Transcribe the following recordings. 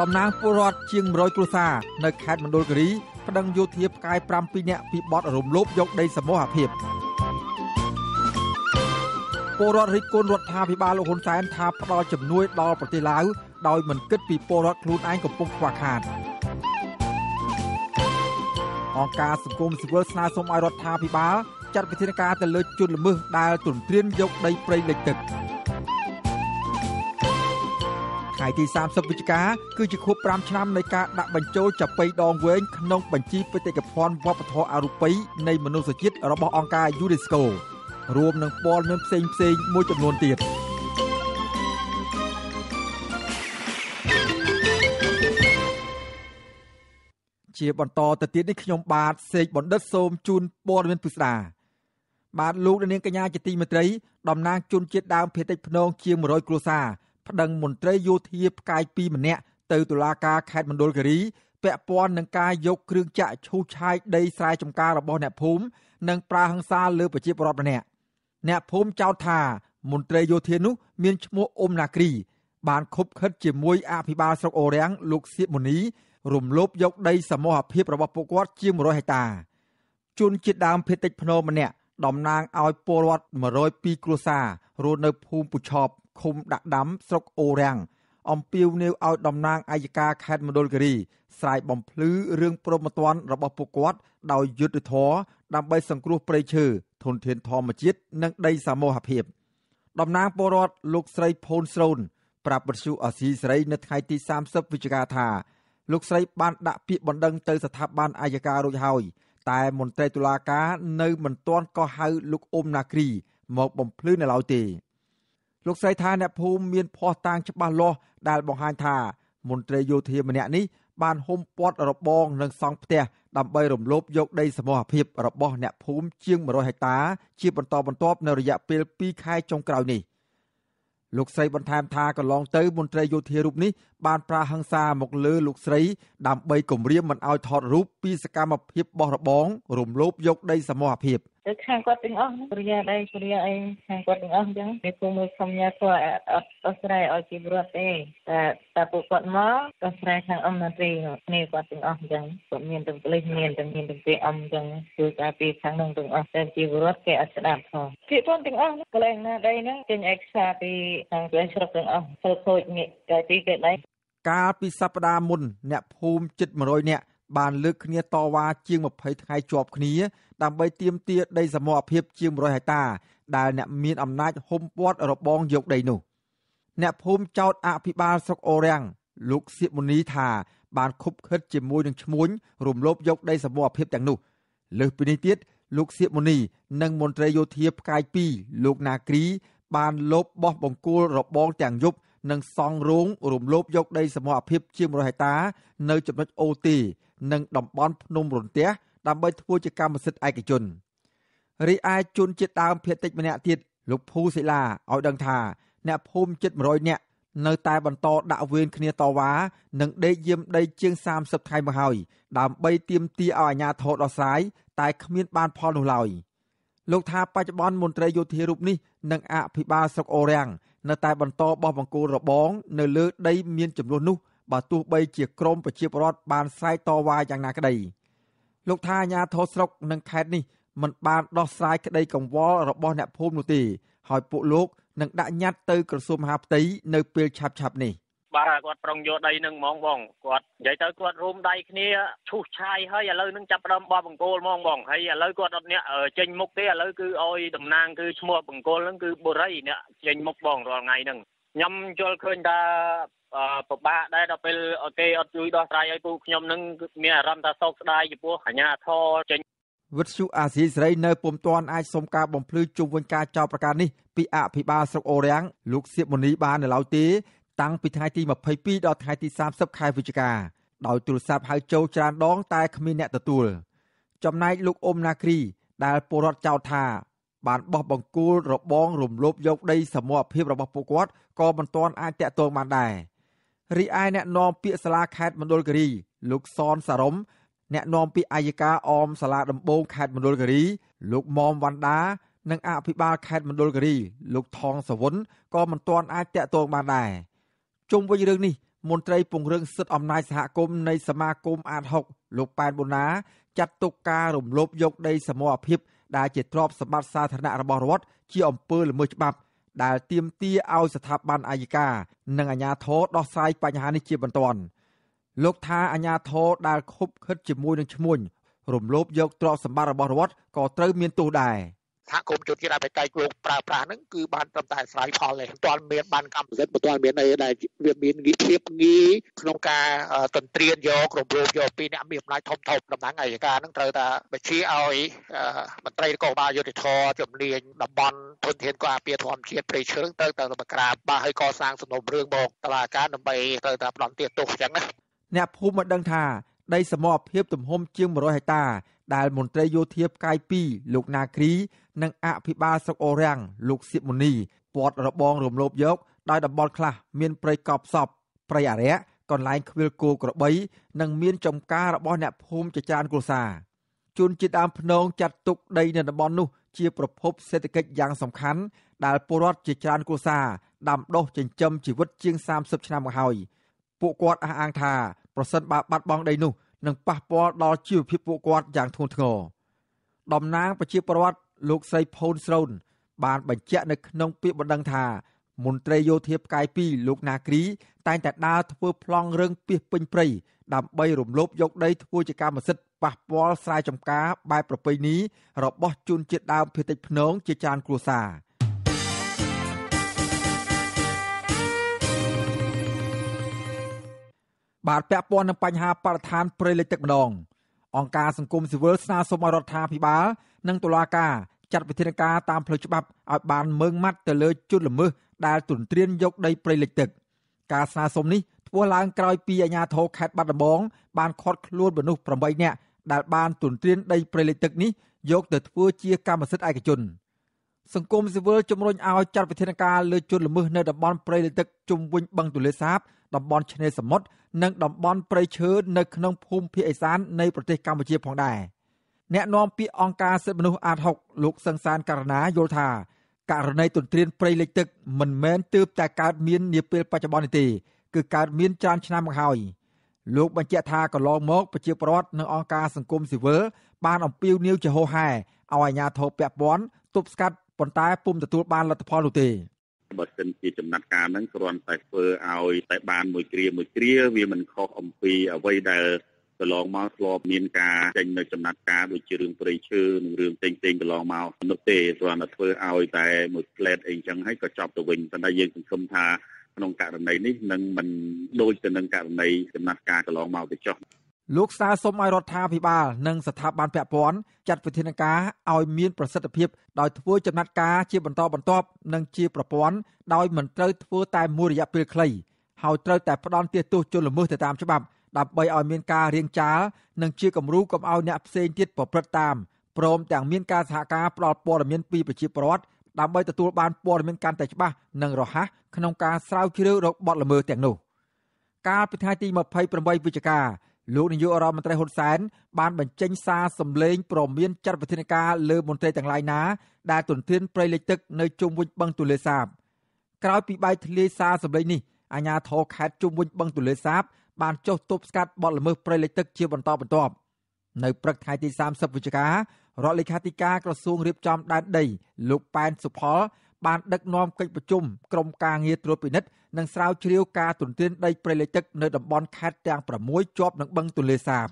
តំណាងពលរដ្ឋជាង100គ្រួសារនៅខេត្តមណ្ឌលគិរីប្តឹងយោធាផ្កាយ7នាក់ពីបទរំលោភយកដីសមូហភាពពលរដ្ឋរិទ្ធគុណរដ្ឋាភិបាលលោកហ៊ុនសែន ថាផ្ដល់ជំនួយដល់ប្រទេសឡាវដោយ មិនគិត ពីពលរដ្ឋខ្លួនឯងកំពុងខ្វះខាតអង្គការសង្គមស៊ីវិលស្នើសុំឲ្យរដ្ឋាភិបាលចាត់វិធានការ ទៅលើជនល្មើសដែលទន្ទ្រានយក ដីព្រៃលិចទឹក។ថ្ងៃទី30វិច្ឆិកា គឺជាខួប5ឆ្នាំនៃការដាក់បញ្ចូលចាប៉ីដងវែងក្នុងបញ្ជីបេតិកភណ្ឌវប្បធម៌អរូបីនៃមនុស្សជាតិរបស់អង្គការ UNESCO រួមនឹងពលនឹងផ្សេងផ្សេងមួយចំនួនទៀតជាបន្តទៅទៀតនេះខ្ញុំបាទសេកបណ្ឌិតសូមជូនព័ត៌មានពិស្ដាបាទលោកនាងកញ្ញាជាទីមេត្រីតំណាងជនជាតិដើមភាគតិចភ្នងជាង100គ្រួសារប្តឹងមន្ត្រីយោធាផ្កាយ2ម្នាក់ទៅតុលាការខេត្តមណ្ឌលគិរីពាក់ព័ន្ធនឹងការយកគ្រឿងចាក់ឈូសឆាយដីស្រែចម្ការរបស់អ្នកភូមិនិងប្រាហឹង្សាលើ ប្រជាពលរដ្ឋម្នាក់អ្នកភូមិចោទថាមន្ត្រីយោធានោះ មានឈ្មោះអ៊ុំណាគ្រី បាន ខុប ខិតជាមួយអភិបាលស្រុកអូរាំងលោកសៀបមុនីរំលោភយកដីសមរភាពរបស់ពួកគាត់ជាង100ហិកតាជនជាតិដើមភាគតិចភ្នំម្នាក់តំណាងឲ្យពលរដ្ឋ102គ្រួសាររស់នៅភូមិពុឆប់ឃុំដាក់ដាំស្រុកអូរាំងអំពាវនាវឲ្យតំណាងអัยការខេត្តមណ្ឌលគិរីស្រាយបំភ្លឺរឿងប្រមត្តនរបស់ពួកគាត់ ដោយយុត្តិធម៌ដើម្បីសង្គ្រោះព្រៃឈើធនធានធម្មជាតិនិងដីសមូហភាពតំណាងពលរដ្ឋលោកស្រីផូនស្រូនប្រាប់វិទ្យុអស៊ីសេរីនៅថ្ងៃទី30វិច្ឆិកាថាលោកស្រីបានដាក់ពាក្យបណ្ដឹងទៅស្ថាប័នអัยការរួចហើយតែមន្ត្រីតុលាការនៅមិនទាន់ក៏ហៅលោកអ៊ុំណាគ្រី មកបំភ្លឺនៅឡើយទេលោកស្រីថាអ្នកភូមិមានភ័ស្តុតាងច្បាស់លាស់ដែលបង្ហាញថា មន្ត្រីយោធាម្នាក់នេះបានហុំព័ទ្ធរបងនិងសង់ផ្ទះដើម្បី រំលោភយក ដីសមរភាពរបស់អ្នកភូមិជាង100ហិកតា ជាបន្តបន្ទាប់ នៅរយៈពេល2ខែចុងក្រោយនេះលោកស្រីបន្ថែមថាកន្លងទៅមន្ត្រីយោធារូបនេះបានប្រើហិង្សាមកលើលោកស្រីដើម្បីគំរាមមិនឲ្យថតរូបពីសកម្មភាពបោះរបងរំលោភយក ដីសមរភាពទៅខាងគាត់ទាំងអស់គ្រាដីគ្រាអីខាងគាត់ទាំងអស់អញ្ចឹងគេគូមើលខ្ញុំញ៉ាធ្វើអត់អស្រ័យឲ្យជីវរត់ទេតែតែពួកគាត់មកក៏ស្រ័យខាងអមណាត្រីនេះគាត់ទាំងអស់អញ្ចឹងគាត់មានទាំងពលិះមានទាំងមានទាំងគេអមអញ្ចឹងគឺការពីខាងនឹងទាំងអស់តែជីវរត់គេអត់ស្ដាប់ផងពីពនទាំងអស់កលែងណាដីហ្នឹងចេញឯកសារពីខាងស្រុកទាំងអស់ធ្វើខូចនេះតែទីគេដៃកាលពីសប្តាហ៍មុនអ្នកភូមិជិត100នាក់បានលើកគ្នាតវ៉ាជាង20ថ្ងៃជាប់គ្នាដើម្បីទាមទារដីសមរភាពជាង100ហិកតា ដែលអ្នកមានអំណាចហុំព័ទ្ធរបងយកដីនោះ អ្នកភូមិចោតអភិបាលស្រុកអូរាំង លោកសៀបមុនីថា បានខុបខិតជាមួយនឹងឈ្មួញរំលោភយកដីសមរភាពទាំងនោះលើសពីនេះទៀតលោកសៀបមុនី និងមន្ត្រីយោធាផ្កាយ2លោកណាគ្រី បានលបបោះបង្គោលរបងទាំងយប់និងសង់រោងរំលោភយកដីសមរភាពជា100ហិកតា នៅចំណុចអូទីនិងតំបន់ ភ្នំរន្ទះដើម្បីធ្វើជាកម្មសិទ្ធិឯកជនរីឯជនជាតិដើមភាគតិចម្នាក់ទៀតលោកភូសិលាឲ្យដឹងថាអ្នកភូមិជិត100នាក់នៅ តែបន្តដាក់វេនគ្នាតវ៉ានិងដេកយាមដី ជាង30ថ្ងៃមកហើយដើម្បីទាមទារឲ្យអាជ្ញាធរដោះស្រាយតែគ្មាន បានផលនោះឡើយលោកថាបច្ចុប្បន្នមន្ត្រីយោធារូបនេះនិងអភិបាលស្រុកអូរាំងនៅតែបន្តបោះបង្គោលរបងនៅលើដីមានចំនួននោះបើទោះបីជាក្រមប្រជាពលរដ្ឋបានស្រែកតវ៉ាយ៉ាងណាក្តី លោកថាអាញាធរស្រុកនិងខេត្តនេះមិនបានដោះស្រាយក្តីកង្វល់របស់អ្នកភូមិនោះទេហើយពួកលោកនឹងដាក់ញត្តិទៅក្រសួងមហាផ្ទៃនៅពេលឆាប់ៗនេះ។បាទគាត់ប្រុងយកដីនឹងហ្មងបងគាត់និយាយទៅគាត់រួមដៃគ្នាឈូសឆាយហើយឥឡូវនឹងចាប់ដើមបោះបង្គោលហ្មងបងហើយឥឡូវគាត់អត់អ្នកចេញមុខទេឥឡូវគឺឲ្យតំណាងគឺឈ្មោះបង្គោលហ្នឹងគឺបុរីអ្នកចេញមុខបងរាល់ថ្ងៃហ្នឹងខ្ញុំយល់ឃើញថាពិបាកដែរដល់ពេលគេអត់ជួយដោះស្រាយឲ្យពួកខ្ញុំនឹងមានអារម្មណ៍ថាសោកស្ដាយចំពោះអាញាធរចេញវិទ្យុអាស៊ីសេរីនៅពុំទាន់អាចសុំការបំភ្លឺជុំវិញការចោទប្រកាន់នេះពីអភិបាលស្រុកអូររាំងលោកសៀបមុនី បាននៅឡើយទេតាំងពីថ្ងៃទី22ដល់ថ្ងៃទី30ខែវិច្ឆិកាដោយទូរស័ព្ទហៅចូលច្រើនដងតែគ្មានអ្នកទទួលចំណែកលោកអ៊ុំណាគ្រីដែលពលរដ្ឋចោទថាបានបោះបង្គោលរបងរំលោភយកដីសមរភាពរបស់ពួកគាត់ក៏មិនទាន់អាចតាក់ទងបានដែររីឯអ្នកនាំពាក្យសាលាខេត្តមណ្ឌលគិរីលោកសនសារំអ្នកនាំពាក្យអាយកាអមសាលាដំបងខេត្តមណ្ឌលគិរីលោកមុំវណ្ដានិងអភិបាលខេត្តមណ្ឌលគិរីលោកថងសវុនក៏មិនទាន់អាចតាក់ទងបានដែរជុំវិញរឿងនេះមន្ត្រីពង្រឹងសិទ្ធិអំណាចសហគមន៍នៃសមាគមអាត6លោកប៉ែនបូណាចាត់ទុកការរំលោភយកដីសមរភាពដែលជាទ្រព្យសម្បត្តិសាធារណៈរបស់រដ្ឋជាអំពើល្មើសច្បាប់ ដែលទាមទារឲ្យស្ថាប័នអាយកានិងអាជ្ញាធរដោះស្រាយបញ្ហានេះជាបន្ទាន់លោកថាអាជ្ញាធរដែលខុបខិតជាមួយនឹងឈ្មួញរំលោភយកទ្រព្យសម្បត្តិរបស់រដ្ឋក៏ត្រូវមានទោសដែរ។សហគមន៍ជនជាតិអាមេរិកលោកប្រើប្រាស់ហ្នឹងគឺបានត្រឹមតែអាស្រ័យផលទេមិនទាន់មានបានកម្មសិទ្ធិមិនទាន់មានអីដែលវាមានវិធីងាយក្នុងការទន្ទ្រានយកគ្រប់គ្រងយកពីអ្នកមានអំណាចធំធំតំណាងអយ្យការហ្នឹងត្រូវតែបញ្ជាឲ្យមន្ត្រីនគរបាលយុតិធធជំនាញតំបន់ធនធានក៏អាពាធម្មជាតិព្រៃឈើទៅទៅបក្រាបបាទឲ្យកសាងសំណុំរឿងមកតឡាការដើម្បីត្រូវតែផ្ដំទាទោសអញ្ចឹងណាអ្នកភូមិមកដឹងថាដីសមរភាពទំហំជាង100ហិកតាដែលមន្ត្រីយោធាផ្កាយ2លោកណាគ្រីនិងអភិបាលស្រុកអូរាំងលោកសៀបមុនីពាត់របងរំលោភយកដោយតំបន់ខ្លះមានព្រៃកប់សពព្រៃអរិយកន្លែងខ្វៀលគោក្របីនិង មានចំការរបស់អ្នកភូមិជាច្រើនគ្រួសារជនជាតិដើមភ្នងចាត់ទុកដីនៅតំបន់នោះ ជាប្រភពសេដ្ឋកិច្ចយ៉ាងសំខាន់ដែលពលរដ្ឋជាច្រើនគ្រួសារដាំដុះចិញ្ចឹមជីវិតជាង30ឆ្នាំមកហើយពួកគាត់អះអាងថាប្រសិនបើបាត់បង់ដីនោះនឹងប៉ះពាល់ដល់ជីវភាពពួកគាត់យ៉ាងធ្ងន់ធ្ងរតំណាងប្រជាពលរដ្ឋលោកសីផូនស្រូនបានបញ្ជាក់នៅក្នុងពាក្យបណ្ដឹងថា មន្ត្រីយោធាផ្កាយ2លោកណាគ្រីតែងតែដើរធ្វើប្លង់រឿងពីសពេញព្រៃដើម្បីរំលោភយក ដី ធ្វើជាកម្មសិទ្ធិប៉ះពាល់ស្រែចម្ការបែបប្រពៃណីរបស់ជនជាតិដើមភាគតិចភ្នងជាច្រើនគ្រួសារបាទពាក់ព័ន្ធនឹងបញ្ហាបរិស្ថានព្រៃលិចទឹកម្ដងអង្គការសង្គមស៊ីវិលស្នើសុំឲ្យរដ្ឋាភិបាល និងតុលាការចាត់វិធានការតាមផ្លូវច្បាប់ឲ្យបានមើងម៉ាត់ទៅលើជនល្មើសដែលទន្ទ្រានយកដីព្រៃលិចទឹកការស្នើសុំនេះធ្វើឡើងក្រោយពីអាជ្ញាធរខេត្តបាត់ដំបង បានឃាត់ខ្លួនមនុស្ស8នាក់ដែលបានទន្ទ្រានដីព្រៃលិចទឹកនេះយកទៅធ្វើជាកម្មសិទ្ធិឯកជន សង្គមស៊ីវិលជំរុញឲ្យចាត់វិធានការលើជនល្មើសនៅតំបន់ព្រៃលិចទឹកជុំវិញបឹងទន្លេសាបតំបន់ឆ្នេរសមុទ្រនិងតំបន់ព្រៃឈើនៅក្នុងភូមិភាគឦសាននៃប្រទេសកម្ពុជា ផងដែរអ្នកនាំពាក្យអង្គការសិទ្ធិមនុស្សអាត6លោកសង្សានករណាយល់ថាករណីទន្ទ្រានព្រៃលិចទឹកមិនមែនទើបតែកើតមាន នាពេលបច្ចុប្បន្ននេះទេគឺកើតមានច្រើនឆ្នាំមកហើយលោកបញ្ជាក់ថាកន្លងមកប្រជាពលរដ្ឋនិងអង្គការសង្គមស៊ីវិលបានអំពាវនាវជាហោហែឲ្យអាជ្ញាធរពាក់ព័ន្ធទប់ស្កាត់ប៉ុន្តែពុំទទួលបានលទ្ធផលនោះទេបើសិនជាចំណាត់ការហ្នឹងគ្រាន់តែធ្វើឲ្យតែបានមួយគ្រា មួយគ្រាវាមិនខុសអំពីអ្វីដែលកន្លងមកធ្លាប់មានការចេញនៅចំណាត់ការដូចជារឿងព្រៃឈើនិងរឿងផ្សេងផ្សេងកន្លងមកនោះទេគ្រាន់តែធ្វើឲ្យតែមួយផ្លែតអីចឹងហើយក៏ចប់ទៅវិញប៉ុន្តែយើងសង្ឃឹមថាក្នុងករណីនេះនឹងមិនដូចទៅនឹងករណីចំណាត់ការកន្លងមកទៅចុះលោកស្នើសុំឲ្យរដ្ឋាភិបាលនិងស្ថាប័នពាក់ព័ន្ធចាត់វិធានការឲ្យមាន ប្រសិទ្ធភាពដោយធ្វើចំណាត់ការជាបន្តបន្ទាប់និងជាប្រព័ន្ធដោយមិនត្រូវធ្វើតែមួយរយៈពេលខ្លីហើយត្រូវតែផ្ដន់ទោសជនល្មើសទៅតាមច្បាប់ដើម្បីឲ្យមានការរៀងចាលនិងជាគំរូកុំឲ្យអ្នកផ្សេងទៀតប្រព្រឹត្តតាមព្រមទាំងមានការសហការផ្ដល់ព័ត៌មានពីប្រជាពលរដ្ឋដើម្បីទទួលបានព័ត៌មានកាន់តែច្បាស់និងរហ័សក្នុងការស្រាវជ្រាវរកបទល្មើសទាំងនោះ កាលពីថ្ងៃទី28វិច្ឆិកាលោកនាយករដ្ឋមន្ត្រីហ៊ុនសែនបានបញ្ចេញសារសម្លេង ប្រមានចាត់វិធានការលើមន្ត្រីទាំងឡាយណា ដែលទន្ទ្រានព្រៃលិចទឹកនៅជុំវិញបឹងទន្លេសាបក្រោយពីបែកធ្លាយសារសម្លេងនេះអាជ្ញាធរខេត្តជុំវិញបឹងទន្លេសាប បានចុះទប់ស្កាត់បទល្មើសព្រៃលិចទឹកជាបន្តបន្ទាប់នៅព្រឹកថ្ងៃទី30វិច្ឆិការដ្ឋលេខាធិការក្រសួងរៀបចំដែនដី លោកប៉ែនសុផលបានដឹកនាំកិច្ចប្រជុំក្រុមការងារត្រួតពិនិត្យនិងស្រាវជ្រាវការទន្ទ្រានដីព្រៃលិចទឹកនៅតំបន់ខេត្តទាំង6ជាប់នឹងបឹងទន្លេសាប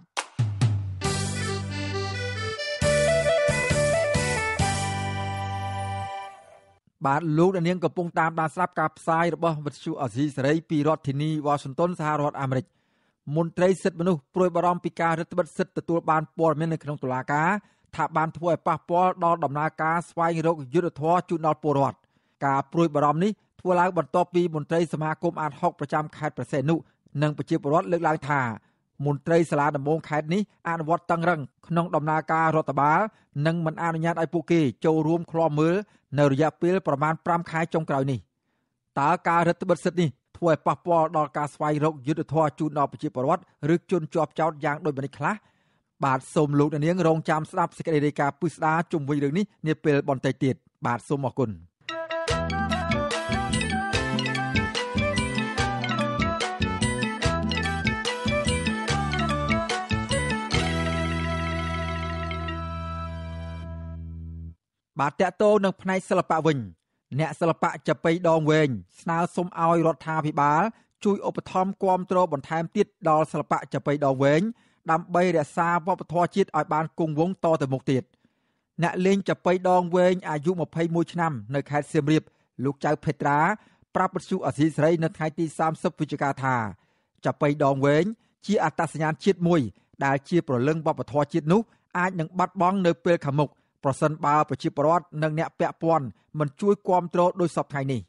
បាទលោកអ្នកនាងកំពុងតាមដានស្រាប់ការផ្សាយរបស់វិទ្យុអាស៊ីសេរីពីរដ្ឋធានីវ៉ាស៊ីនតោនសហរដ្ឋអាមេរិកមន្ត្រីសិទ្ធិមនុស្សព្រួយបារម្ភពីការរឹតបន្តឹងសិទ្ធិទទួលបានព័ត៌មាននៅក្នុងតុលាការថាបានធ្វើឲ្យប៉ះពាល់ដល់ដំណើរការស្វែងរកយុទ្ធធរជូនដល់ពលរដ្ឋការព្រួយបារម្ភនេះធ្វើឡើងបន្ទាប់ពីមន្ត្រីសមាគមអាត60ប្រចាំខេត្តប្រសេនុនិងប្រជាពលរដ្ឋលើកឡើងថា មន្ត្រីសាលាដំបងខេត្តនេះអនុវត្តតឹងរឹងក្នុងដំណើរការរដ្ឋបាលនិងមិនអនុញ្ញាតឲ្យពួកគេចូលរួមឃ្លាំមើលនៅរយៈពេលប្រមាណ5ខែចុងក្រោយនេះតើការរដ្ឋបិទសិទ្ធិនេះធ្វើឲ្យប៉ះពាល់ដល់ការស្វែងរកយុត្តិធម៌ជូនដល់ប្រជាពលរដ្ឋឬជនជាប់ចោតយ៉ាងដូចម្តេចខ្លះបាទសូមលោកអ្នកនាងរងចាំស្ដាប់សេចក្តីរាយការណ៍ពិស្ដារជុំវិញរឿងនេះនាពេលបន្តិចទៀតបាទសូមអរគុណបាទតកតោនឹងផ្នែកសិល្បៈវិញ អ្នកសិល្បៈចាប៉ីដងវែងស្នើសុំឲ្យ រដ្ឋាភិបាល ជួយឧបត្ថម្ភគាំទ្របន្ថែមទៀតដល់សិល្បៈចាប៉ីដងវែងដើម្បីរក្សាវប្បធម៌ជាតិឲ្យបានគង់វង្សតទៅមុខទៀតអ្នកលេងចាប៉ីដងវែងអាយុ21ឆ្នាំ នៅខេត្តសៀមរាប លោកចៅ ភេត្រា ប្រាប់ពសុអសីស្រី នៅថ្ងៃទី30វិច្ឆិកាថាចាប៉ីដងវែងជាអត្តសញ្ញាណជាតិមួយ ដែលជាប្រលឹងវប្បធម៌ជាតិនោះអាចនឹងបាត់បង់នៅពេលខាងមុខប្រសិនបើប្រជាពលរដ្ឋនិងអ្នកពាក់ព័ន្ធមិនជួយគាំទ្រដោយសពថ្ងៃនេះ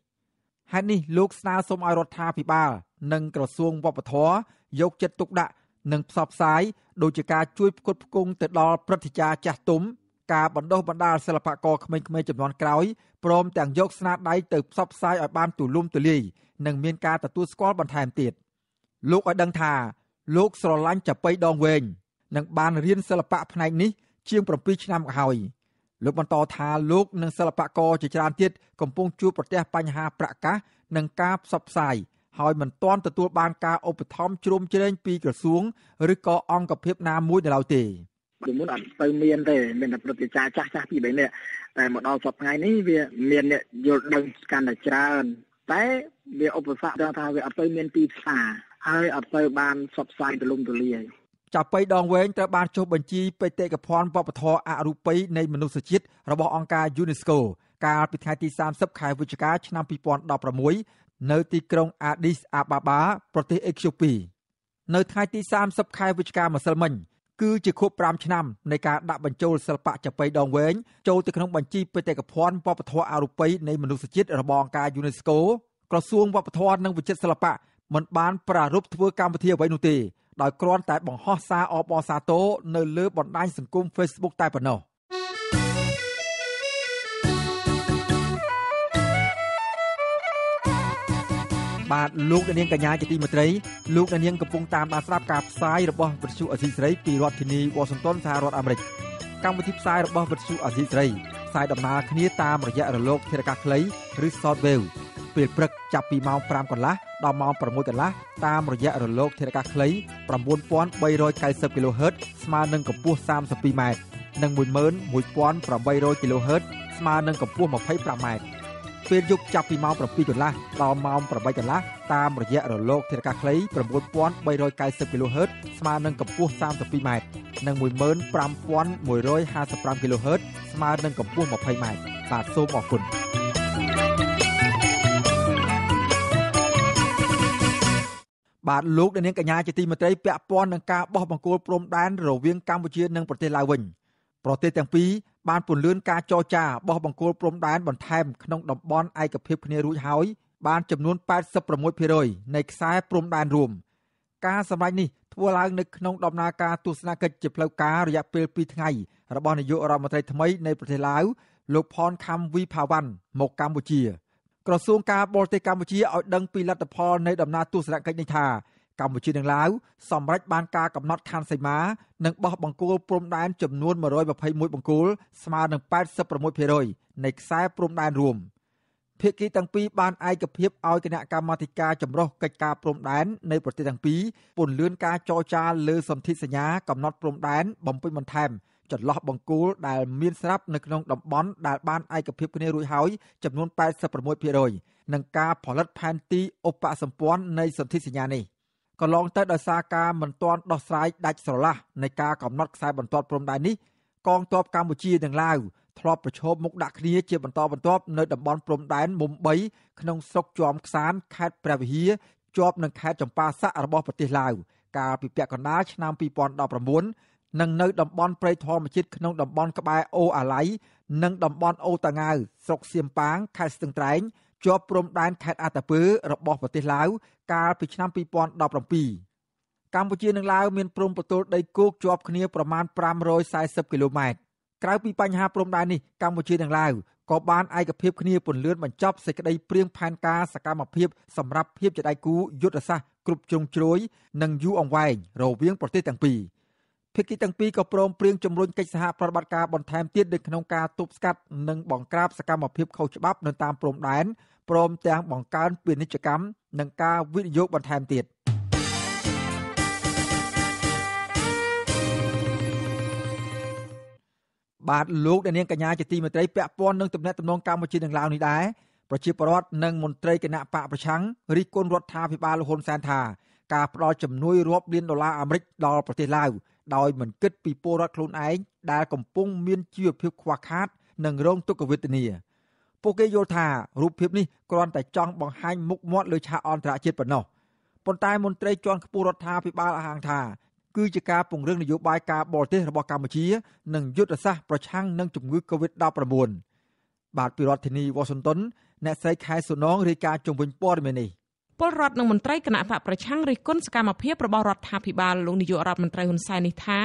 ហេតុនេះលោកស្នើសុំឲ្យរដ្ឋាភិបាល និងក្រសួងវប្បធម៌យកចិត្តទុកដាក់និងផ្សព្វផ្សាយដូចជាការជួយផ្គត់ផ្គង់ទៅដល់ព្រឹទ្ធាចារ្យចាស់ទុំការបណ្ដុះបណ្ដាលសិល្បករក្មេងៗចំនួនក្រោយព្រមទាំងយកស្នាដៃទៅផ្សព្វផ្សាយឲ្យបានទូលំទូលាយនិងមានការទទួលស្គាល់បន្ថែមទៀតលោកឲ្យដឹងថាលោកស្រឡាញ់ចាប៉ីដងវែងនិងបានរៀនសិល្បៈផ្នែកនេះ ជាង7ឆ្នាំមកហើយលោកបន្តថាលោកនិងសិល្បករជាច្រើនទៀតកំពុងជួបប្រទះបញ្ហាប្រាក់កាសនិងការផ្សព្វផ្សាយហើយមិនទាន់ទទួលបានការឧបត្ថម្ភជ្រោមជ្រែងពីក្រសួងឬក៏អង្គភាពណាមួយនៅឡើយទេពីមុនអត់ទៅមានទេមានតែព្រឹត្តិការណ៍ចាស់ចាស់ពីរបីនេះតែមកដល់សប្តាហ៍នេះវាមានអ្នកយល់ដឹងកាន់តែច្រើនតែវាឧបសគ្គដល់ថាវាអត់ទៅមានទីផ្សារហើយអត់ទៅ បានសបផ្សាយទូលំទូលាយចាប៉ីដងវែងត្រូវបានចុះបញ្ជីបេតិកភណ្ឌវប្បធម៌អរូបីនៃមនុស្សជាតិរបស់អង្គការ UNESCO កាលពីថ្ងៃទី30ខែវិច្ឆិកាឆ្នាំ2016នៅទីក្រុងអាឌីសអាបាបាប្រទេសអេក្យូពីនៅថ្ងៃទី30ខែវិច្ឆិកាម្សិលមិញគឺជាខួប5ឆ្នាំនៃការដាក់បញ្ចូលសិល្បៈចាប៉ីដងវែងចូលទៅក្នុងបញ្ជីបេតិកភណ្ឌវប្បធម៌អរូបីនៃមនុស្សជាតិរបស់អង្គការ UNESCO ក្រសួងវប្បធម៌និងវិចិត្រសិល្បៈមិនបានប្រារព្ធធ្វើកម្មវិធីអ្វីនោះទេដោយគ្រាន់តែបង្ហោះសារអបអរសាទរនៅលើបណ្ដាញសង្គម Facebook តែប៉ុណ្ណោះបាទលោកអ្នកនាងកញ្ញាជាទីមេត្រីលោកអ្នកនាងកំពុងតាមដានស្ដាប់ការផ្សាយរបស់វិទ្យុអសីស្រីពីរដ្ឋធានីវ៉ាស៊ីនតោនសហរដ្ឋអាមេរិកកម្មវិធីផ្សាយរបស់វិទ្យុអសីស្រីផ្សាយដំណើរគ្នាតាមរយៈរលកធារកាសខ្លីឬ Shortwave ពេលព្រឹកចាប់ពីម៉ោង5កន្លះដល់ម៉ោង6កន្លះតាមរយៈរលកធារកាសខ្លី9390 kHz ស្មើនឹងកម្ពស់ 32m និង11800 kHz ស្មើនឹងកម្ពស់ 25m ពេលយប់ចាប់ពីម៉ោង7កន្លះដល់ម៉ោង8កន្លះតាមរយៈរលកធាតុអាកាសខ្លី9390 kHz ស្មើនឹងកម្ពស់ 32m និង15155 kHz ស្មើនឹងកម្ពស់ 20m បាទសូមអរគុណបាទលោកអ្នកនាងកញ្ញាជាទីមេត្រីពាក់ព័ន្ធនឹងការបោះបង្គោលព្រំដែនរវាងកម្ពុជានិងប្រទេសឡាវវិញប្រទេសទាំងពីរបានពន្លឿនការចរចាបោះបង្គោលព្រំដែនបន្ថែម ក្នុងតំបន់ឯកភាពគ្នារួចហើយបានចំនួន86%នៃខ្សែព្រំដែនរួមការសម្រេចនេះធ្វើឡើងនៅក្នុងដំណើរការទស្សនកិច្ចជាផ្លូវការរយៈពេល2ថ្ងៃរបស់នាយករដ្ឋមន្ត្រីថ្មីនៃប្រទេសឡាវលោកផនខាំវីផាវ៉ាន់មកកម្ពុជាក្រសួងការបរទេសកម្ពុជាឲ្យដឹងពីលទ្ធផលនៃដំណើរទស្សនកិច្ចនេះថាកម្ពុជានិងឡាវសម្រេចបានការកំណត់ខាន់សីមា និងបោះបង្គោលព្រំដែនចំនួន121បង្គោលស្មើនឹង86%នៃខ្សែព្រំដែនរួមភាគីទាំងពីរបានឯកភាពឲ្យគណៈកម្មាធិការចម្រុះកិច្ចការព្រំដែននៃប្រទេសទាំងពីរពន្យាលការចរចាលើសន្ធិសញ្ញាកំណត់ព្រំដែនបំពេញបន្ថែមចន្លោះបង្គោលដែលមានស្រាប់នៅក្នុងតំបន់ដែលបានឯកភាពគ្នារួចហើយចំនួន86%នឹងការផលិតផែនទីឧបសម្ព័ន្ធនៃសន្ធិសញ្ញានេះ។កន្លងទៅដោយសារការមិនទាន់ដោះស្រាយដាច់ស្រឡះនៃការកំណត់ខ្សែបន្ទាត់ព្រំដែននេះកងទ័ពកម្ពុជានិងឡាវធ្លាប់ប្រឈមមុខដាក់គ្នាជាបន្តបន្ទាប់នៅតំបន់ព្រំដែនមុំ3ក្នុងស្រុកជាំខ្សានខេត្តព្រះវិហារជាប់នឹងខេត្តចម្ប៉ាស័ករបស់ប្រទេសឡាវកាលពីពាក់កណ្ដាលឆ្នាំ2019និងនៅតំបន់ព្រៃធម្មជាតិក្នុងតំបន់ក្បែរអូអាឡៃនិងតំបន់អូតាងាវស្រុកសៀមប៉ាងខេត្តស្ទឹងត្រែងជាប់ព្រំដែនខេត្តអាតាពើរបស់ប្រទេសឡាវកាលពីឆ្នាំ2017កម្ពុជានិងឡាវមានព្រំប្រទល់ដីគោកជាប់គ្នាប្រមាណ540គីឡូម៉ែត្រក្រៅពីបញ្ហាព្រំដែននេះកម្ពុជានិងឡាវក៏បានឯកភាពគ្នាពន្លឿនបញ្ចប់សេចក្តីព្រៀងផែនការសកម្មភាពសម្រាប់ភាពជាដៃគូយុទ្ធសាស្ត្រគ្រប់ជ្រុងជ្រោយនិងយូរអង្វែងរវាងប្រទេសទាំងពីរ។ភាគីទាំងពីរក៏ព្រមព្រៀងជំរុញកិច្ចសហប្រតិបត្តិការបន្ថែមទៀតនៅក្នុងការទប់ស្កាត់និងបង្ក្រាបសកម្មភាពខុសច្បាប់នៅតាមព្រំដែនព្រមទាំងបង្កើនពាណិជ្ជកម្មនិងការវិនិយោគបន្ថែមទៀត។បាទលោកអ្នកនាងកញ្ញាជាទីមេត្រីពាក់ព័ន្ធនឹងទំនាក់ទំនងកម្ពុជានិងឡាវនេះដែរប្រជាពលរដ្ឋនិងមន្ត្រីគណៈបកប្រឆាំងរិះគន់រដ្ឋាភិបាលលហ៊ុនសែនថា ការផ្ដល់ជំនួយរាប់លានដុល្លារអាមេរិកដល់ប្រទេសឡាវដោយមិនគិតពីពលរដ្ឋខ្លួនឯងដែលកំពុងមានជីវភាពខ្វះខាតនិងរងទុក្ខវេទនាពួកគេយល់ថារូបភាពនេះគ្រាន់តែចង់បង្ហាញមុខមាត់លើឆាកអន្តរជាតិប៉ុណ្ណោះប៉ុន្តែមន្ត្រីជាន់ខ្ពស់រដ្ឋាភិបាលអះអាងថាគឺជាការពង្រឹងនយោបាយការបរទេសរបស់កម្ពុជា និងយុទ្ធសាស្ត្រប្រឆាំងនឹងជំងឺ Covid-19 បាទពីរដ្ឋធានី Washington អ្នកស្រីខែសុនងរាយការណ៍ជុំវិញព័ត៌មាននេះពលរដ្ឋនិងមន្ត្រីគណៈបកប្រឆាំងរិះគន់សកម្មភាពរបស់រដ្ឋាភិបាលលោកនាយករដ្ឋមន្ត្រីហ៊ុនសែននេះថា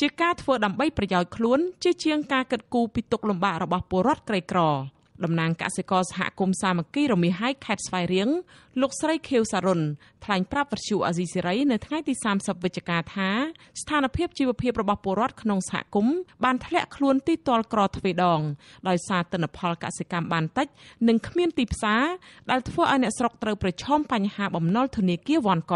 ជាការធ្វើដើម្បីប្រយោជន៍ខ្លួនជាជាងការគិតគូរពីទុកលំបាករបស់ពលរដ្ឋក្រីក្រ។តំណាងកសិករសហគមន៍សាមគ្គីរមាសហៃខេត្តស្វាយរៀងលោកស្រីខៀវសារុនថ្លែងប្រាប់វិទ្យុអាស៊ីសេរីនៅថ្ងៃទី30វិច្ឆិកាថា ស្ថានភាពជីវភាពរបស់ពលរដ្ឋក្នុងសហគមន៍បានធ្លាក់ខ្លួនទីទាល់ក្រទ្វេដងដោយសារទិន្នផលកសិកម្មបានតិចនិងគ្មានទីផ្សារដែលធ្វើឲ្យអ្នកស្រុកត្រូវប្រឈមបញ្ហាបំណុលធនាគារវ៉ាន់ក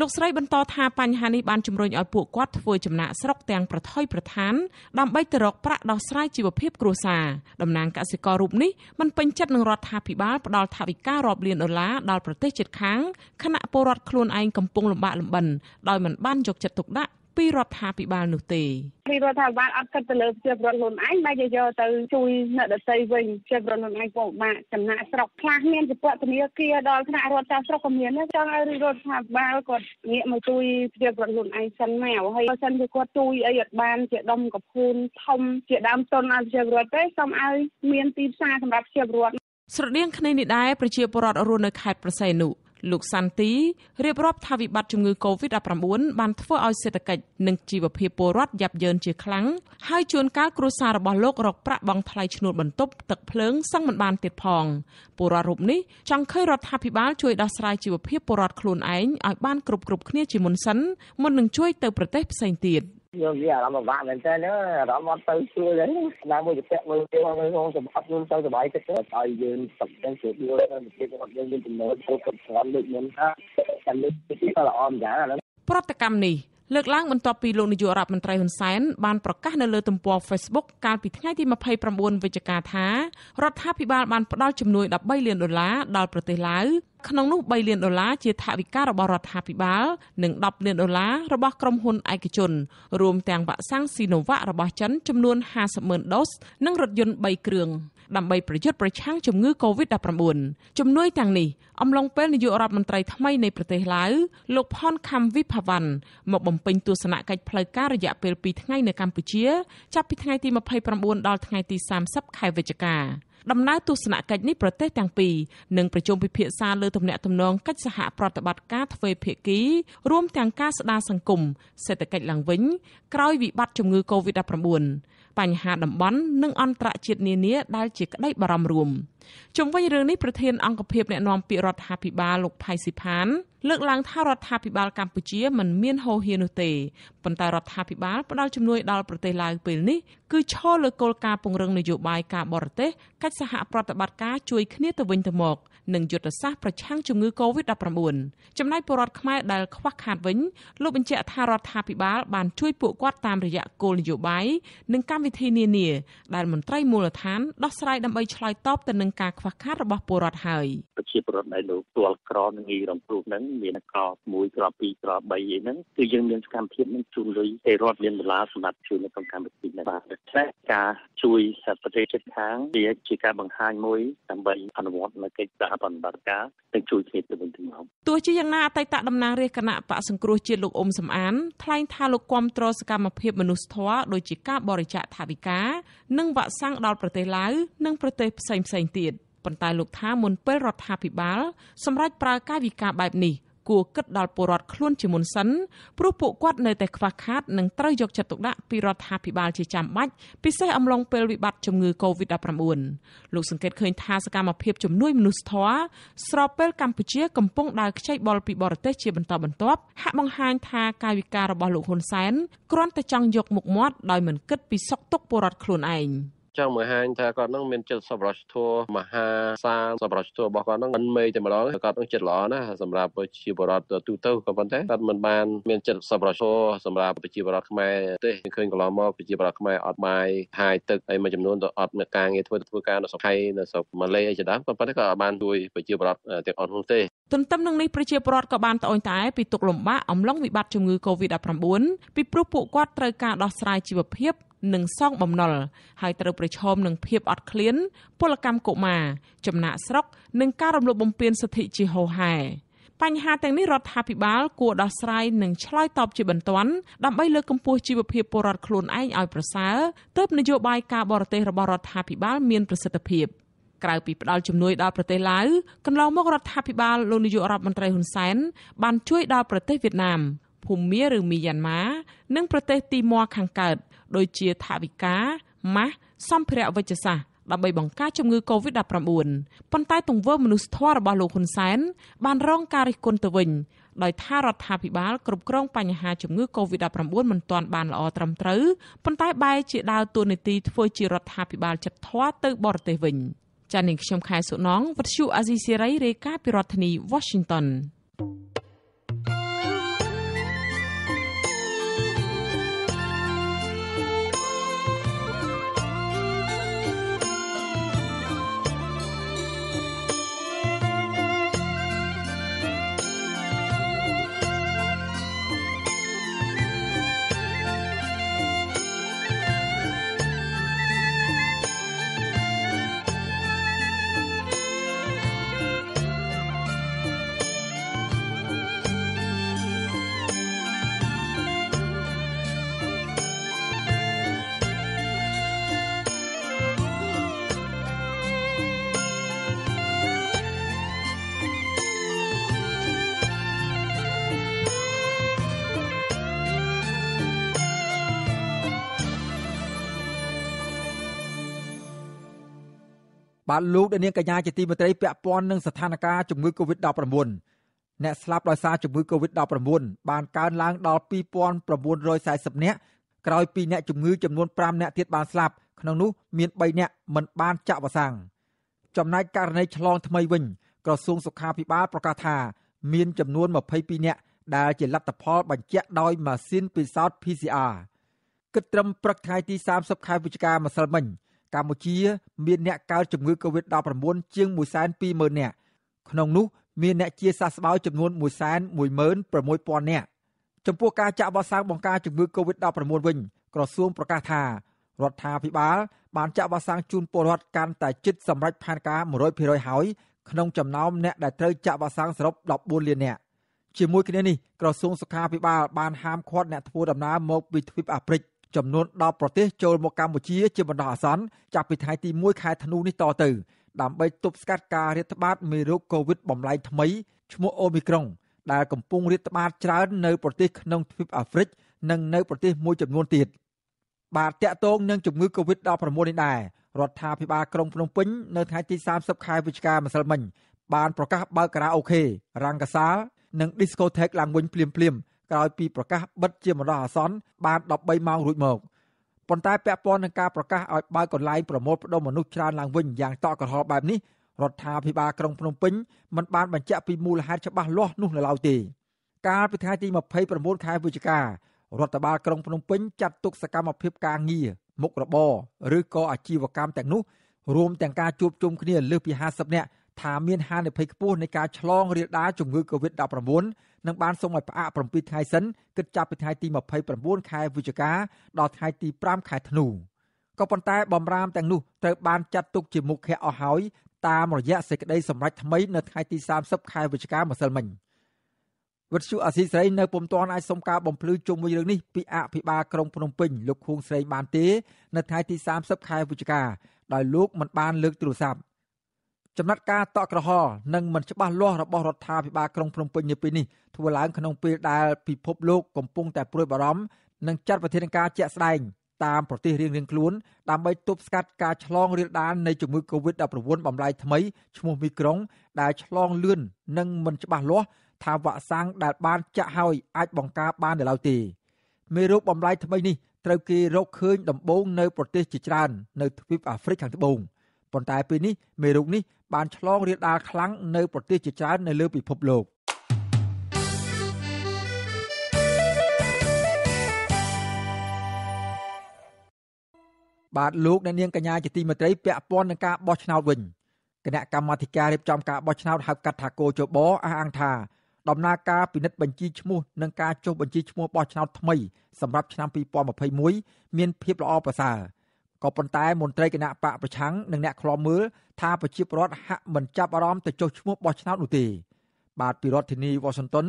លោកស្រីបន្តថាបញ្ហានេះបានជំរុញឲ្យពួកគាត់ធ្វើចំណាក់ស្រុកទាំងប្រថុយប្រឋានដើម្បីទៅរកប្រាក់ដោះស្រាយជីវភាពគ្រួសារតំណាងកសិកររូបនេះមិនពេញចិត្តនឹងរដ្ឋាភិបាលផ្ដល់ថវិការាប់លានដុល្លារដល់ប្រទេសជិតខាងខណៈពលរដ្ឋខ្លួនឯងកំពុងលំបាកលំបិនដោយមិនបានយកចិត្តទុកដាក់ពីរដ្ឋាភិបាលនោះទេពីរដ្ឋាភិបាលអត់គិតទៅលើប្រជាពលរដ្ឋខ្លួនឯងបែរជាយកទៅជួយអ្នកដទៃវិញប្រជាពលរដ្ឋខ្លួនឯងពិបាកចំណាក់ស្រុកខ្លះមានជាពធនាគារដល់ថ្នាក់រដ្ឋចាស់ស្រុកក៏មានដែរចង់ឲ្យរដ្ឋាភិបាលគាត់ងាកមកជួយប្រជាពលរដ្ឋខ្លួនឯងសិនមកហើយបើសិនជាគាត់ជួយអីអត់បានជាដុំកភូនធំជាដើមទុនឲ្យប្រជាពលរដ្ឋទេសូមឲ្យមានទីផ្សារសម្រាប់ប្រជាពលរដ្ឋស្រដៀងគ្នានេះដែរប្រជាពលរដ្ឋរស់នៅខេត្តប្រស័យនុលោកសាន់ទីរៀបរាប់ថាវិបត្តិជំងឺ Covid-19 បានធ្វើឲ្យសេដ្ឋកិច្ចនិងជីវភាពពលរដ្ឋយ៉ាប់យ៉ឺនជាខ្លាំងហើយជួនកាលគ្រួសាររបស់លោករកប្រាក់បង់ថ្លៃឈ្នួលបន្ទប់ទឹកភ្លើងសឹងមិនបានទៀតផងពលរដ្ឋរូបនេះចង់ឃើញរដ្ឋាភិបាលជួយដោះស្រាយជីវភាពពលរដ្ឋខ្លួនឯងឲ្យបានគ្រប់គ្រប់គ្នាជាមុនសិនមុននឹងជួយទៅប្រទេសផ្សេងទៀត។យើងនិយាយអារម្មណ៍ពិបាកមែនតើអារម្មណ៍អត់ទៅស្រួលទេណាមួយទៅពាក់មើលគេមើលហងសម្បត្តិយើងទៅសុបាយចិត្តទៅឲ្យយើងសុខចិត្តស្រួលទៅវិធីរបស់យើងមានចំណូលគ្រប់គ្រប់ច្រើនដូចមុនថាតែលើកទីក៏ល្អម្យ៉ាងអានោះប្រតិកម្មនេះលើកឡើងបន្ទាប់ពីលោកនាយករដ្ឋមន្ត្រីហ៊ុនសែនបានប្រកាសនៅលើទំព័រ Facebook កាលពីថ្ងៃទី29វិច្ឆិកាថារដ្ឋាភិបាលបានផ្ដល់ជំនួយ13លានដុល្លារដល់ប្រទេសឡាវក្នុងនោះ3លានដុល្លារជាថវិការបស់រដ្ឋាភិបាលនិង10លានដុល្លាររបស់ក្រុមហ៊ុនឯកជនរួមទាំងវ៉ាក់សាំងស៊ីណូវ៉ាក់របស់ចិនចំនួន50ម៉ឺនដូសនិងរថយន្ត3គ្រឿង។ដើម្បីប្រយុទ្ធប្រឆាំងជំងឺ Covid-19 ជំនួយទាំងនេះអំឡុងពេលនាយករដ្ឋមន្ត្រីថ្មីនៃប្រទេសឡាវលោកផនខាំវិផាវ៉ាន់មកបំពេញទស្សនកិច្ចផ្លូវការរយៈពេល2ថ្ងៃនៅកម្ពុជាចាប់ពីថ្ងៃទី29ដល់ថ្ងៃទី30ខែវិច្ឆិកា ដំណើរទស្សនកិច្ចនេះប្រទេសទាំងពីរនឹងប្រជុំពិភាក្សាលើទំនាក់ទំនងកិច្ចសហប្រតិបត្តិការទ្វេភាគីរួមទាំងការស្ដារសង្គមសេដ្ឋកិច្ចឡើងវិញក្រោយវិបត្តិជំងឺ Covid-19 បញ្ហាតំបន់និងអន្តរជាតិនានាដែលជាក្តីបារម្ភរួមជុំវិញរឿងនេះប្រធានអង្គភិបអ្នកណាំពាក្យរដ្ឋាភិបាលលោកផៃស៊ីផានលើកឡើងថារដ្ឋាភិបាលកម្ពុជាមិនមានហោហៀនោះទេប៉ុន្តែរដ្ឋាភិបាលផ្ដល់ជំនួយដល់ប្រទេសឡាវពេលនេះគឺឈលលើគោលការណ៍ពង្រឹងនយោបាយការបរទេសកិច្ចសហប្រតិបត្តិការជួយគ្នាទៅវិញទៅមកនិងយុទ្ធសាស្ត្រប្រឆាំងជំងឺ Covid-19 ចំណែកពលរដ្ឋខ្មែរដែលខ្វះខាតវិញលោកបញ្ជាក់ថារដ្ឋាភិបាល បានជួយពួកគាត់តាមរយៈគោលនយោបាយនិងកម្មវិធីនានា ដែលមន្ត្រីមូលដ្ឋានដោះស្រាយដើម្បីឆ្លើយតបទៅនឹងការខ្វះខាតរបស់ពលរដ្ឋហើយប្រជាពលរដ្ឋដែលលោកទាល់ក្រនឹងងាយរងគ្រោះហ្នឹងមានក្រប1ក្រប2ក្រប3អីហ្នឹងគឺយើងមានសកម្មភាពនឹងជួលលុយពីរដ្ឋមានដុល្លារសម្រាប់ជួយនៅក្នុងកម្មវិធីនេះបាទដូច្នេះការជួយសប្រទេសជិតខាងវាជាការបង្ហាញមួយដើម្បីអនុវត្តនៅកិច្ចសហប្រតិបត្តិការនិងជួយគ្នាទៅវិញទៅមកទោះជាយ៉ាងណាអតីតតំណាងរាជគណៈបកសង្គ្រោះជាតិលោកអ៊ុំសំអានថ្លែងថាលោកគាំទ្រសកម្មភាពមនុស្សធម៌ដូចជាការបរិច្ចាគថវិកា និងវ៉ាក់សាំងដល់ប្រទេសឡាវនិងប្រទេសផ្សេងៗទៀតប៉ុន្តែលោកថាមុន ពេលរដ្ឋាភិបាលសម្រាប់ប្រើកាយវិការបែបនេះគួរគិតដល់ពលរដ្ឋខ្លួនជាមុនសិនព្រោះពួកគាត់នៅតែខ្វះខាតនិងត្រូវយកចិត្តទុកដាក់ពីរដ្ឋាភិបាលជាចាំបាច់ពិសេសអំឡុងពេលវិបត្តិជំងឺ Covid-19 លោកសង្កេតឃើញថាសកម្មភាពជំនួយមនុស្សធម៌ស្របពេលកម្ពុជាកំពុងដើរខ្ចីបុលពីបរទេសជាបន្តបន្ទាប់ហាក់បង្ហាញថាកាយវិការរបស់លោកហ៊ុនសែនគ្រាន់តែចង់យកមុខមាត់ដោយមិនគិតពីសុខទុក្ខពលរដ្ឋខ្លួនឯង។ចង់បង្ហាញថាគាត់នឹងមានចិត្តសប្បុរសធម៌មហាសាលសប្បុរសធម៌របស់គាត់នឹងមិនមេតែម្ដងគាត់នឹងចិត្តល្អណាស់សម្រាប់ប្រជាពលរដ្ឋទូទៅក៏ប៉ុន្តែគាត់មិនបានមានចិត្តសប្បុរសធម៌សម្រាប់ប្រជាពលរដ្ឋខ្មែរទេឃើញកន្លងមកប្រជាពលរដ្ឋខ្មែរអត់បាយហាយទឹកហើយមួយចំនួនទៅអត់មានការងារធ្វើធ្វើការនៅស្រុកថៃនៅស្រុកម៉ាឡេអីជាដើមក៏ប៉ុន្តែក៏បានជួយប្រជាពលរដ្ឋទាំងអស់នោះទេទន្ទឹមនឹងនេះប្រជាពលរដ្ឋក៏បានត្អូញត្អែពីទុក្ខលំបាកអំឡុងវិបត្តិជំងឺ Covid-19 ពីព្រោះពួកគាត់ត្រូវការដោះស្រាយជីវភាពនិងសងបំណុលហើយត្រូវប្រឈមនឹងភាពអត់ឃ្លានពលកម្មកុមារចំណាក់ស្រុកនិងការរំលោភបំពានសិទ្ធិជាហូរហែបញ្ហាទាំងនេះរដ្ឋាភិបាលគួរដោះស្រាយនិងឆ្លើយតបជាបន្ទាន់ដើម្បីលើកកម្ពស់ជីវភាពពលរដ្ឋខ្លួនឯងឲ្យប្រសើរទើបនយោបាយការបរទេសរបស់រដ្ឋាភិបាលមានប្រសិទ្ធភាព។ក្រៅពីផ្ដល់ជំនួយដល់ប្រទេសឡាវកន្លងមករដ្ឋាភិបាលលោកនាយករដ្ឋមន្ត្រីហ៊ុនសែនបានជួយដល់ប្រទេសវៀតណាមភូមាឬមីយ៉ាន់ម៉ានិងប្រទេសទីម័រខាងកើតដូចជាថវិកាម៉ាស់សម្ភារៈវិជ្ជសាស្ត្រដើម្បីបង្ការជំងឺ Covid-19 ប៉ុន្តែ ទង្វើមនុស្សធម៌របស់លោកហ៊ុនសែនបានរងការរិះគន់ទៅវិញ ដោយថារដ្ឋាភិបាលគ្រប់គ្រងបញ្ហាជំងឺ Covid-19 មិនទាន់បានល្អត្រឹមត្រូវប៉ុន្តែបែរជាដើរតួនាទីធ្វើជារដ្ឋាភិបាលចិត្តធម៌ទៅបរទេសវិញ។ចានាងខ្ញុំខែសុណងវັດឈូអាស៊ីសេរីរាយការណ៍ពីរដ្ឋធានី Washington បាទលោកដានៀងកញ្ញាជាទីមេត្រីពាក់ព័ន្ធនឹងស្ថានភាពជំងឺ Covid-19 អ្នកស្លាប់ដោយសារជំងឺ Covid-19 បានកើនឡើងដល់2940នាក់ក្រោយពីអ្នកជំងឺចំនួន5នាក់ទៀតបានស្លាប់ក្នុងនោះ មាន3នាក់មិនបានចាក់វ៉ាក់សាំងចំណែកករណីឆ្លងថ្មីវិញ ក្រសួងសុខាភិបាលប្រកាសថា មានចំនួន22នាក់ដែលជាលទ្ធផលបញ្ជាក់ដោយម៉ាស៊ីនពិសោធន៍ PCR គិតត្រឹមព្រឹកថ្ងៃទី30ខែវិច្ឆិកាម្សិលមិញកម្ពុជាមានអ្នកកើតជំងឺ Covid-19 ជាង120,000នាក់ក្នុងនោះមានអ្នកជាសះស្បើយចំនួន116,000នាក់ចំពោះការចាក់វ៉ាក់សាំងបង្ការជំងឺ Covid-19 វិញក្រសួងប្រកាសថារដ្ឋាភិបាលបានចាក់វ៉ាក់សាំងជូនពលរដ្ឋកាន់តែជិតសម្រេចផែនការ100%ហើយក្នុងចំណោមអ្នកដែលត្រូវចាក់វ៉ាក់សាំងសរុប14លាននាក់ជាមួយគ្នានេះក្រសួងសុខាភិបាលបានហាមឃាត់អ្នកធ្វើដំណើរមកពីទ្វីបអាហ្វ្រិកចំនួន10ប្រទេសចូលមកកម្ពុជាជាបណ្ដោះអាសន្នចាប់ពីថ្ងៃទី1ខែធ្នូនេះតទៅ ដើម្បី ទប់ស្កាត់ការរាតត្បាតមេរោគ COVID បំលែងថ្មីឈ្មោះ Omicron ដែលកំពុងរាតត្បាតច្រើននៅប្រទេសក្នុងទ្វីបអាហ្វ្រិកនិងនៅប្រទេសមួយចំនួនទៀតបាទតាក់ទងនឹងជំងឺ COVID-19 នេះដែររដ្ឋាភិបាលក្រុងភ្នំពេញនៅថ្ងៃទី30ខែវិច្ឆិកាម្សិលមិញបានប្រកាសបើកការ៉ាអូខេរ៉ាំងកាសាលនិង discotheque ឡើងវិញភ្លាមៗក្រោយពីប្រកាសបិទជាបណ្ដោះអាសន្នបាន13ម៉ោងរួចមកប៉ុន្តែពាក់ព័ន្ធនឹងការប្រកាសឲ្យបើកកន្លែងប្រមូលផ្ដុំមនុស្សច្រើនឡើងវិញយ៉ាងតក់ក្រហល់បែបនេះរដ្ឋាភិបាលក្រុងភ្នំពេញមិនបានបញ្ជាក់ពីមូលហេតុច្បាស់លាស់នោះនៅឡើយទេកាលពីថ្ងៃទី29ខែវិច្ឆិការដ្ឋបាលក្រុងភ្នំពេញចាត់ទុកសកម្មភាពការងារមុខរបរឬក៏អាជីវកម្មទាំងនោះរួមទាំងការជួបជុំគ្នាលើសពី50នាក់ថាមានហានិភ័យខ្ពស់នៃការឆ្លងរាលដាលជំងឺ Covid-19 នឹងបានសូមឲ្យផ្អាក7ថ្ងៃសិនគិតចាប់ពីថ្ងៃទី29ខែវិច្ឆិកាដល់ថ្ងៃទី5ខែធ្នូក៏ប៉ុន្តែបំរាមទាំងនោះត្រូវបាន ចាត់ទុកជាមុខៈអស់ហើយតាមរយៈសេចក្តីសម្រេចថ្មីនៅថ្ងៃទី30ខែវិច្ឆិកាម្សិលមិញវិទ្យុអស៊ីសេរីនៅពុំទាន់អាចសុំការបំភ្លឺជុំវិញរឿងនេះពីអភិបាលក្រុងភ្នំពេញលោកខួងស្រីបានទេ នៅថ្ងៃទី30ខែវិច្ឆិកាដោយលោកមិនបានលើកទូរស័ព្ទចំណាត់ការតក់ក្រហល់និងមិនច្បាស់លាស់របស់រដ្ឋាភិបាលក្រុងភ្នំពេញនាពេលនេះធ្វើឡើងក្នុងពេលដែលពិភពលោកកំពុងតែព្រួយបារម្ភនិងចាត់វិធានការជាក់ស្ដែងតាមប្រទេសរៀងៗខ្លួនដើម្បីទប់ស្កាត់ការឆ្លងរាលដាលនៃជំងឺ Covid-19 បំលែងថ្មីឈ្មោះមីក្រុងដែលឆ្លងលឿននិងមិនច្បាស់លាស់ថាវ៉ាក់សាំងដែលបានចាក់ហើយអាចបង្ការបានដល់ទេមេរោគបំលែងថ្មីនេះត្រូវគេរកឃើញដំបូងនៅប្រទេសជាច្រើននៅទ្វីបអាហ្វ្រិកខាងត្បូង។ប៉ុន្តែពេលនេះមេរោគនេះបាន ឆ្លងរាលដាលខ្លាំងនៅប្រទេសជាច្រើននៅលើពិភពលោកបាទលោកអ្នកនាងកញ្ញាជាទីមេត្រីពាក់ព័ន្ធនឹងការបោះឆ្នោតវិញគណៈកម្មាធិការរៀបចំការបោះឆ្នោតហៅកាត់ថាកោជបអះអាងថាដំណើរការពិនិត្យបញ្ជីឈ្មោះនិងការចុះបញ្ជីឈ្មោះបោះឆ្នោតថ្មី សម្រាប់ឆ្នាំ2021មានភាពល្អប្រសើរក៏ប៉ុន្តែមន្ត្រីគណៈបកប្រឆាំងនិងអ្នកខ្លាំមើលថាប្រជាពលរដ្ឋហាក់មិនចាប់អារម្មណ៍ទៅចុះឈ្មោះបោះឆ្នោតនោះទេបាទពីរដ្ឋធានីវ៉ាស៊ីនតោន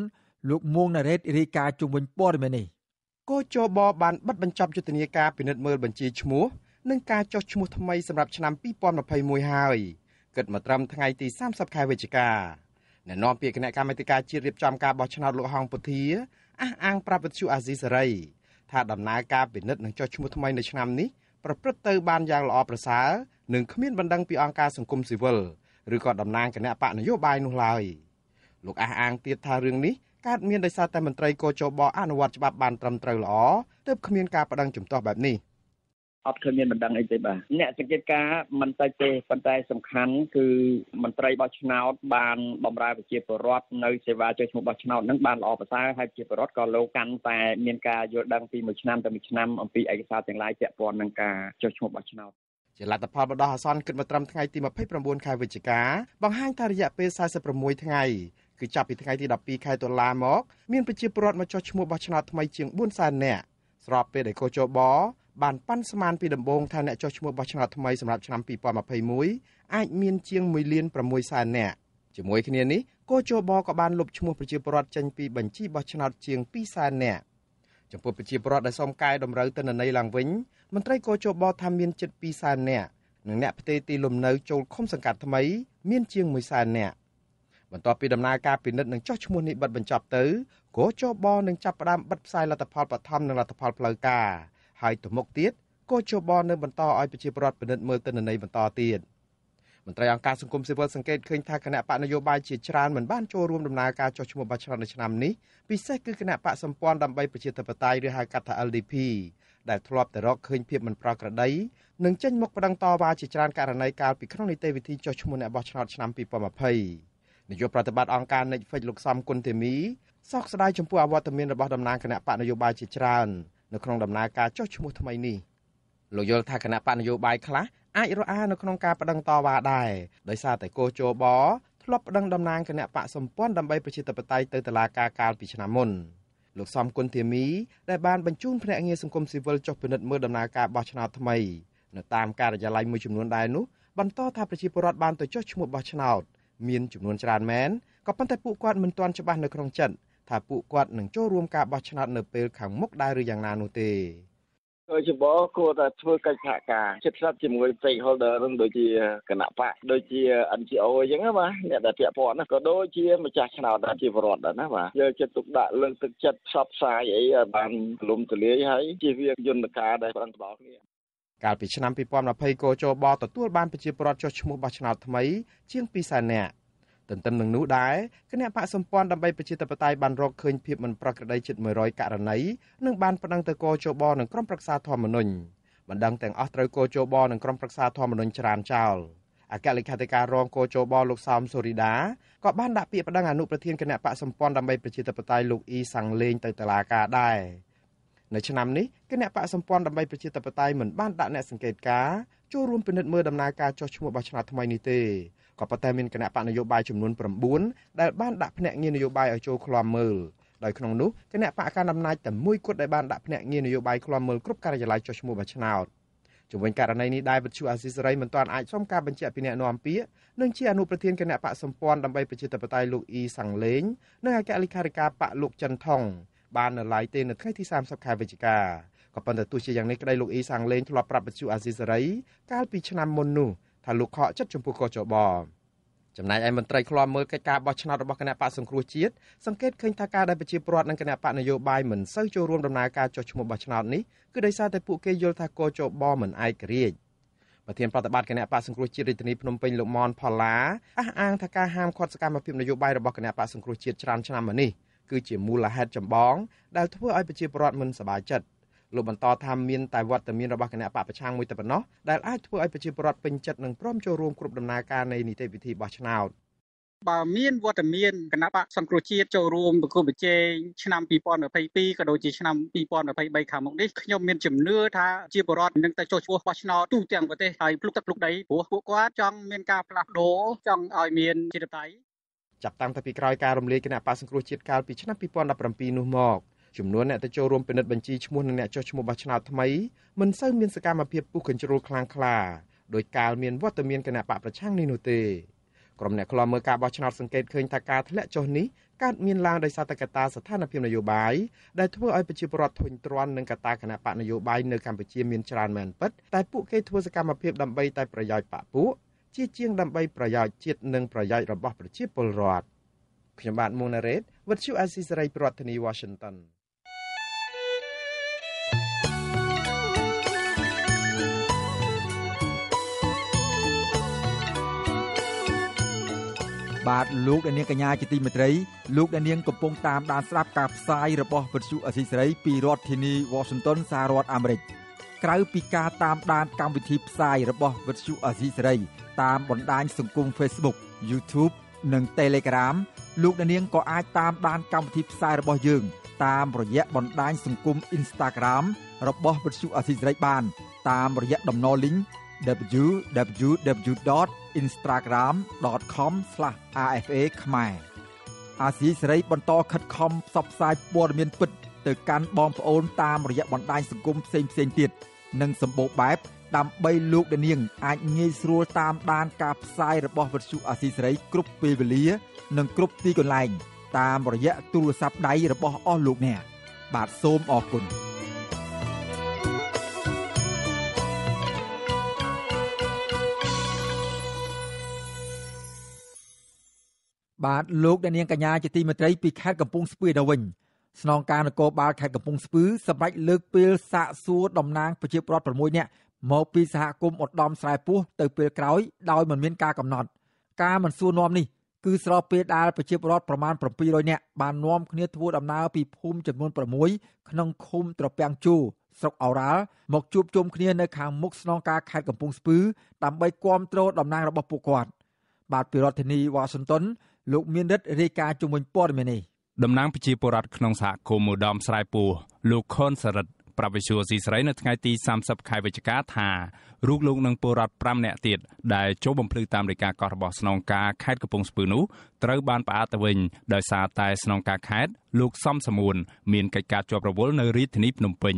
លោកមួងណារ៉េតរាយការណ៍ជុំវិញព័ត៌មាននេះកោជបបានបិទបញ្ចប់យុទ្ធនាការពិនិត្យមើលបញ្ជីឈ្មោះ និងការចុះឈ្មោះថ្មីសម្រាប់ឆ្នាំ2021ហើយគិតមកត្រឹមថ្ងៃទី30ខែវិច្ឆិកាអ្នកនាំពាក្យគណៈកម្មាធិការជាតិរៀបចំការបោះឆ្នោតលោកហងពុធាអះអាងប្រាប់វិទ្យុអាស៊ីសេរីថាដំណើរការពិនិត្យនិងចុះឈ្មោះថ្មីនៅឆ្នាំនេះប្រព្រឹត្តទៅបានយ៉ាងល្អប្រសើរនិងគ្មានបណ្ដឹងពីអង្គការសង្គមស៊ីវិលឬក៏តំណាងគណៈបកនយោបាយនោះឡើយលោកអះអាងទៀតថារឿងនេះកើតមានដោយសារតែមន្ត្រីកោជបអនុវត្តច្បាប់បានត្រឹមត្រូវល្អទើបគ្មានការបដិងជំទាស់បែបនេះ។អត់ឃើញមានបណ្ដឹងអីទេបាទអ្នកសង្កេតការមិនតែ ទេប៉ុន្តែ សំខាន់គឺមន្ត្រីបោះឆ្នោតបានបំរើប្រជាពលរដ្ឋនៅសេវាចុះឈ្មោះបោះឆ្នោតនឹងបានល្អប្រសើរហើយប្រជាពលរដ្ឋក៏លោកកាន់តែមានការយល់ដឹងពីមួយឆ្នាំទៅមួយឆ្នាំអំពីឯកសារទាំងឡាយពាក់ព័ន្ធនឹងការចុះឈ្មោះបោះឆ្នោតជាលទ្ធផលបដោះអាសន្នគិតមកត្រឹមថ្ងៃទី29ខែវិច្ឆិកាបង្ហាញថារយៈពេល46ថ្ងៃគឺចាប់ពីថ្ងៃទី12ខែតុលាមក មានប្រជាពលរដ្ឋមកចុះឈ្មោះបោះឆ្នោតថ្មីជាង400,000នាក់ស្របពេលដែលកោជបបានប៉ាន់ស្មានពីដំបូងថាអ្នកចុះឈ្មោះបោះឆ្នោតថ្មីសម្រាប់ឆ្នាំ2021អាចមានជាង1លាន6សែននាក់ជាមួយគ្នានេះកោជបក៏បានលុបឈ្មោះប្រជាពលរដ្ឋចេញពីបញ្ជីបោះឆ្នោតជាង2សែននាក់ចំពោះប្រជាពលរដ្ឋដែលសុំកែតម្រូវទិន្នន័យឡើងវិញមន្ត្រីកោជបថាមានជិត2សែននាក់និងអ្នកផ្ទេរទីលំនៅចូលឃុំសង្កាត់ថ្មីមានជាង1សែននាក់បន្ទាប់ពីដំណើរការពិនិត្យនិងចោះឈ្មោះនេះបិទបញ្ចប់ទៅកោជបនឹងចាប់ផ្ដើមបិទផ្សាយលទ្ធផលបឋមនិងលទ្ធផលផ្លូវការហើយទៅមុខទៀតក៏ជបនៅបន្តឲ្យប្រជាពលរដ្ឋពិនិត្យមើលទិន្នន័យបន្តទៀតមន្ត្រីអង្គការសង្គមស៊ីវិលសង្កេតឃើញថាគណៈបកនយោបាយជាច្រើនមិនបានចូលរួមដំណើរការចុះឈ្មោះបោះឆ្នោតនៅឆ្នាំនេះពិសេសគឺគណៈបកសម្ព័ន្ធដើម្បីប្រជាធិបតេយ្យឬហៅកាត់ថា LDP ដែលធ្លាប់តែរកឃើញភាពមិនប្រក្រតីនិងចេញមុខប្តឹងតវ៉ាជាច្រើនករណីកាលពីក្នុងនីតិវិធីចុះឈ្មោះអ្នកបោះឆ្នោតឆ្នាំ2020នាយកប្រតិបត្តិអង្គការ Netflix លោកសំគុណធីមីសោកស្ដាយចំពោះអវត្តមានរបស់តំណាងគណៈបកនយោបាយជាច្រើននៅក្នុងដំណើរការចុះឈ្មោះថ្មីនេះលោកយល់ថាគណៈបកនយោបាយខ្លះអាចរអានៅក្នុងការបដិងតវ៉ាដែរដោយសារតែគោចោបធ្លាប់បដិងតំណាងគណៈបកសម្ព័ន្ធដើម្បីប្រជាធិបតេយ្យទៅតុលាការកាលពីឆ្នាំមុនលោកសំគុណធាមីដែលបានបញ្ជូនភ្នាក់ងារសង្គមស៊ីវិលចុះពិនិត្យមើលដំណើរការបោះឆ្នោតថ្មីនៅតាមការិយាល័យមួយចំនួនដែរនោះបន្តថាប្រជាពលរដ្ឋបានទៅចុះឈ្មោះបោះឆ្នោតមានចំនួនច្រើនមែនក៏ប៉ុន្តែពួកគាត់មិនទាន់ច្បាស់នៅក្នុងចិត្តថាពួកគាត់នឹងចូលរួមការបោះឆ្នោតនៅពេលខាងមុខដែរឬយ៉ាងណានោះទេដោយជាបងគួរតែធ្វើកិច្ចសហការជិតស្និទ្ធជាមួយ stakeholder នឹងដូចជាគណៈបកដូចជា NGO អញ្ចឹងណាបាទអ្នកដែលពាក់ព័ន្ធណាក៏ដូចជាម្ចាស់ឆ្នោតដែរជាបរដ្ឋដែរណាបាទយកចិត្តទុកដាក់លើកទឹកចិត្តផ្សព្វផ្សាយអីឲ្យបានលំទលាយហើយជាវាយន្តការដែលបានផ្ដល់គ្នាកាលពីឆ្នាំ2020កោជបទទួលបានប្រជាពលរដ្ឋចុះឈ្មោះបោះឆ្នោតថ្មីជាង200,000នាក់ទន្ទឹមនឹងនោះដែរគណៈបកសម្ព័ន្ធដើម្បីប្រជាធិបតេយ្យបានរកឃើញភាពមិនប្រក្រតីជិត100ករណីនិងបានប្តឹងទៅកោជបនិងក្រុមប្រឹក្សាធម្មនុញ្ញបណ្ដឹងទាំងអស់ត្រូវកោជបនិងក្រុមប្រឹក្សាធម្មនុញ្ញច្រានចោលអគ្គលេខាធិការរងកោជបលោកសោមសូរីដាក៏បានដាក់ពាក្យប្តឹងអនុប្រធានគណៈបកសម្ព័ន្ធដើម្បីប្រជាធិបតេយ្យលោកអ៊ីសាំងលេងទៅតុលាការដែរនៅឆ្នាំនេះគណៈបកសម្ព័ន្ធដើម្បីប្រជាធិបតេយ្យមិនបានដាក់អ្នកសង្កេតការចូលរួមពិនិត្យមើលដំណើរការចោះឈ្មោះបោះឆ្នោតថ្មីនេះទេក៏ប៉ុន្តែមានគណៈបកនយោបាយចំនួន9ដែលបានដាក់ភ្នាក់ងារនយោបាយឲ្យចូលឃ្លាំមើលដោយក្នុងនោះគណៈបកការអំណាចតែមួយគត់ដែលបានដាក់ភ្នាក់ងារនយោបាយឃ្លាំមើលគ្រប់ការិយាល័យចុះឈ្មោះបោះឆ្នោតជំវិញករណីនេះដែរវិទ្យុអាស៊ីសេរីមិនទាន់អាចសុំការបញ្ជាក់ពីអ្នកនាំពាក្យនិងជាអនុប្រធានគណៈបកសម្ព័ន្ធដើម្បីប្រជាធិបតេយ្យលោកអ៊ីសាំងលេងនិងអគ្គលេខាធិការបកលោកចិនថងបាននៅឡាយទេនៅថ្ងៃទី30ខែវិច្ឆិកាក៏ប៉ុន្តែទោះជាយ៉ាងនេះក្តីលោកអ៊ីសាំងលេងធ្លាប់ប្រាប់វិទ្យុអាស៊ីសេរីកាលពីឆ្នាំមុននោះថាលោកខកចិត្តចំពោះកចបចំណែកឯមន្ត្រីខ្លាំមើលកិច្ចការបោះឆ្នោតរបស់គណៈបកសង្គ្រោះជាតិសង្កេតឃើញថាការដែលប្រជាពលរដ្ឋនិងគណៈបកនយោបាយមិនសូវចូលរួមដំណើរការចុះឈ្មោះបោះឆ្នោតនេះគឺដោយសារតែពួកគេយល់ថាកចបមិនឯករាជ្យប្រធានប្រតិបត្តិគណៈបកសង្គ្រោះជាតិរាជធានីភ្នំពេញលោកមនផល្លាអះអាងថាការហាមឃាត់សកម្មភាពនយោបាយរបស់គណៈបកសង្គ្រោះជាតិច្រើនឆ្នាំមកនេះគឺជាមូលហេតុចម្បង ដែលធ្វើឲ្យប្រជាពលរដ្ឋមិនសប្បាយចិត្តលោកបន្តថាមានតែវត្តមានរបស់គណៈបកប្រឆាំងមួយតែប៉ុណ្ណោះដែលអាចធ្វើឲ្យប្រជាពលរដ្ឋពេញចិត្ត និងព្រមចូលរួមគ្រប់ដំណើរការនៃនីតិវិធីបោះឆ្នោតបើមានវត្តមានគណៈបកសង្គ្រោះជាតិចូលរួមប្រគល់ប្រជែងឆ្នាំ2022ក៏ដូចជាឆ្នាំ2023ខាងមុខនេះខ្ញុំមានជំនឿថាជាបរដ្ឋនឹងទៅចុះឈ្មោះបោះឆ្នោតទូទាំងប្រទេសហើយភ្លុកទឹកភ្លុកដីព្រោះពួកគាត់ចង់មានការផ្លាស់ប្ដូរចង់ឲ្យមានជាតិតៃចាប់តាំងពីក្រោយការរំលាយគណៈបកសង្គ្រោះជាតិកាលពីឆ្នាំ2017នោះមកចំនួនអ្នកទៅចូលរួមពិនិត្យបញ្ជីឈ្មោះនិងអ្នកចុះឈ្មោះបោះឆ្នោតថ្មីមិនសូវមានសកម្មភាពពុះកញ្ជ្រោលខ្លាំងក្លាដោយកាលមានវត្តមានគណៈបកប្រឆាំងនេះនោះទេក្រុមអ្នកខ្លាំមើលការបោះឆ្នោតសង្កេតឃើញថាការធ្លាក់ចុះនេះកើតមានឡើងដោយសារតែកត្តាស្ថានភាពនយោបាយដែលធ្វើឲ្យប្រជាពលរដ្ឋធុញទ្រាន់នឹងកត្តាគណៈបកនយោបាយនៅកម្ពុជាមានច្រើនមែនពិតតែពួកគេធ្វើសកម្មភាពដើម្បីតែប្រយោជន៍បកពួកជាជាងដើម្បីប្រយោជន៍ជាតិនិងប្រយោជន៍របស់ប្រជាពលរដ្ឋខ្ញុំបាទមុងណារ៉េតវិទ្យុអេស៊ីសេរីប្រធានាទីវ៉ាស៊ីនតោនបាទលោកដានាងកញ្ញាជាទីមេត្រីលោកដានាងកំពុងតាមដានស្ដាប់ការផ្សាយរបស់វិទ្យុអសីសេរីពីរដ្ឋធានី Washington សហរដ្ឋអាមេរិកក្រៅពីការតាមដានកម្មវិធីផ្សាយរបស់វិទ្យុអសីសេរី តាមបណ្ដាញសង្គម Facebook YouTube និង Telegram លោកដានាងក៏អាចតាមដាន កម្មវិធីផ្សាយរបស់យើងតាមរយៈបណ្ដាញសង្គម Instagram របស់វិទ្យុអសីសេរីបាន តាមរយៈតំណ link www.instagram.com/rfa ខ្មែរអាស៊ីសេរីបន្តខិតខំផ្សព្វផ្សាយព័ត៌មានពិតទៅកាន់បងប្អូនតាមរយៈបណ្ដាញសង្គមផ្សេងផ្សេងទៀតនិងសម្បូរបែបដើម្បីលោកនាងអាចងាយស្រួលតាមដានការផ្សាយរបស់វិទ្យុអាស៊ីសេរីគ្រប់ពេលវេលា និងគ្រប់ទីកន្លែងតាមរយៈទូរស័ព្ទដៃរបស់អស់លោកអ្នកបាទសូមអរគុណបាទលោកអ្នកនាងកញ្ញាជាទីមេត្រីពីខេត្តកំពង់ស្ពឺទៅវិញស្នងការនគរបាលខេត្តកំពង់ស្ពឺសម្រេចលើកពេលសាកសួរតំណាងប្រជាពលរដ្ឋ6នាក់មកពីសហគមន៍ឧត្តមស្រែពោះទៅពេលក្រោយ ដោយមិនមានការកំណត់ការមិនសួរនាំនេះគឺស្របពេលដែលប្រជាពលរដ្ឋប្រមាណ700នាក់បាននាំគ្នាធ្វើដំណើរពីភូមិចំនួន6ក្នុងឃុំត្រពាំងជូស្រុកអូរ៉ាល់មកជួបជុំគ្នានៅខាងមុខស្នងការខេត្តកំពង់ស្ពឺដើម្បីគាំទ្រតំណែងរបស់ពួកគាត់បាទពីរដ្ឋធានីវ៉ាស៊ីនតោនលោកមានរិទ្ធរាយការណ៍ជំនួយព័ត៌មាននេះតំណាងប្រជាពលរដ្ឋក្នុងសហគមន៍មូដមស្រែពូលោកខុនសរិទ្ធប្រាប់វិសុយស៊ីស្រី នៅថ្ងៃទី30ខែវិច្ឆិកាថារូបលោកនឹងពលរដ្ឋ5នាក់ទៀតដែលចូលបំភ្លឺតាមរាយការណ៍កោះរបស់ស្នងការខេត្តកំពង់ស្ពឺនោះត្រូវ បានផ្អាកទៅវិញ ដោយសារតែស្នងការខេត្តលោកសំសមួនមានកិច្ចការជាប់រវល់នៅរាជធានីភ្នំពេញ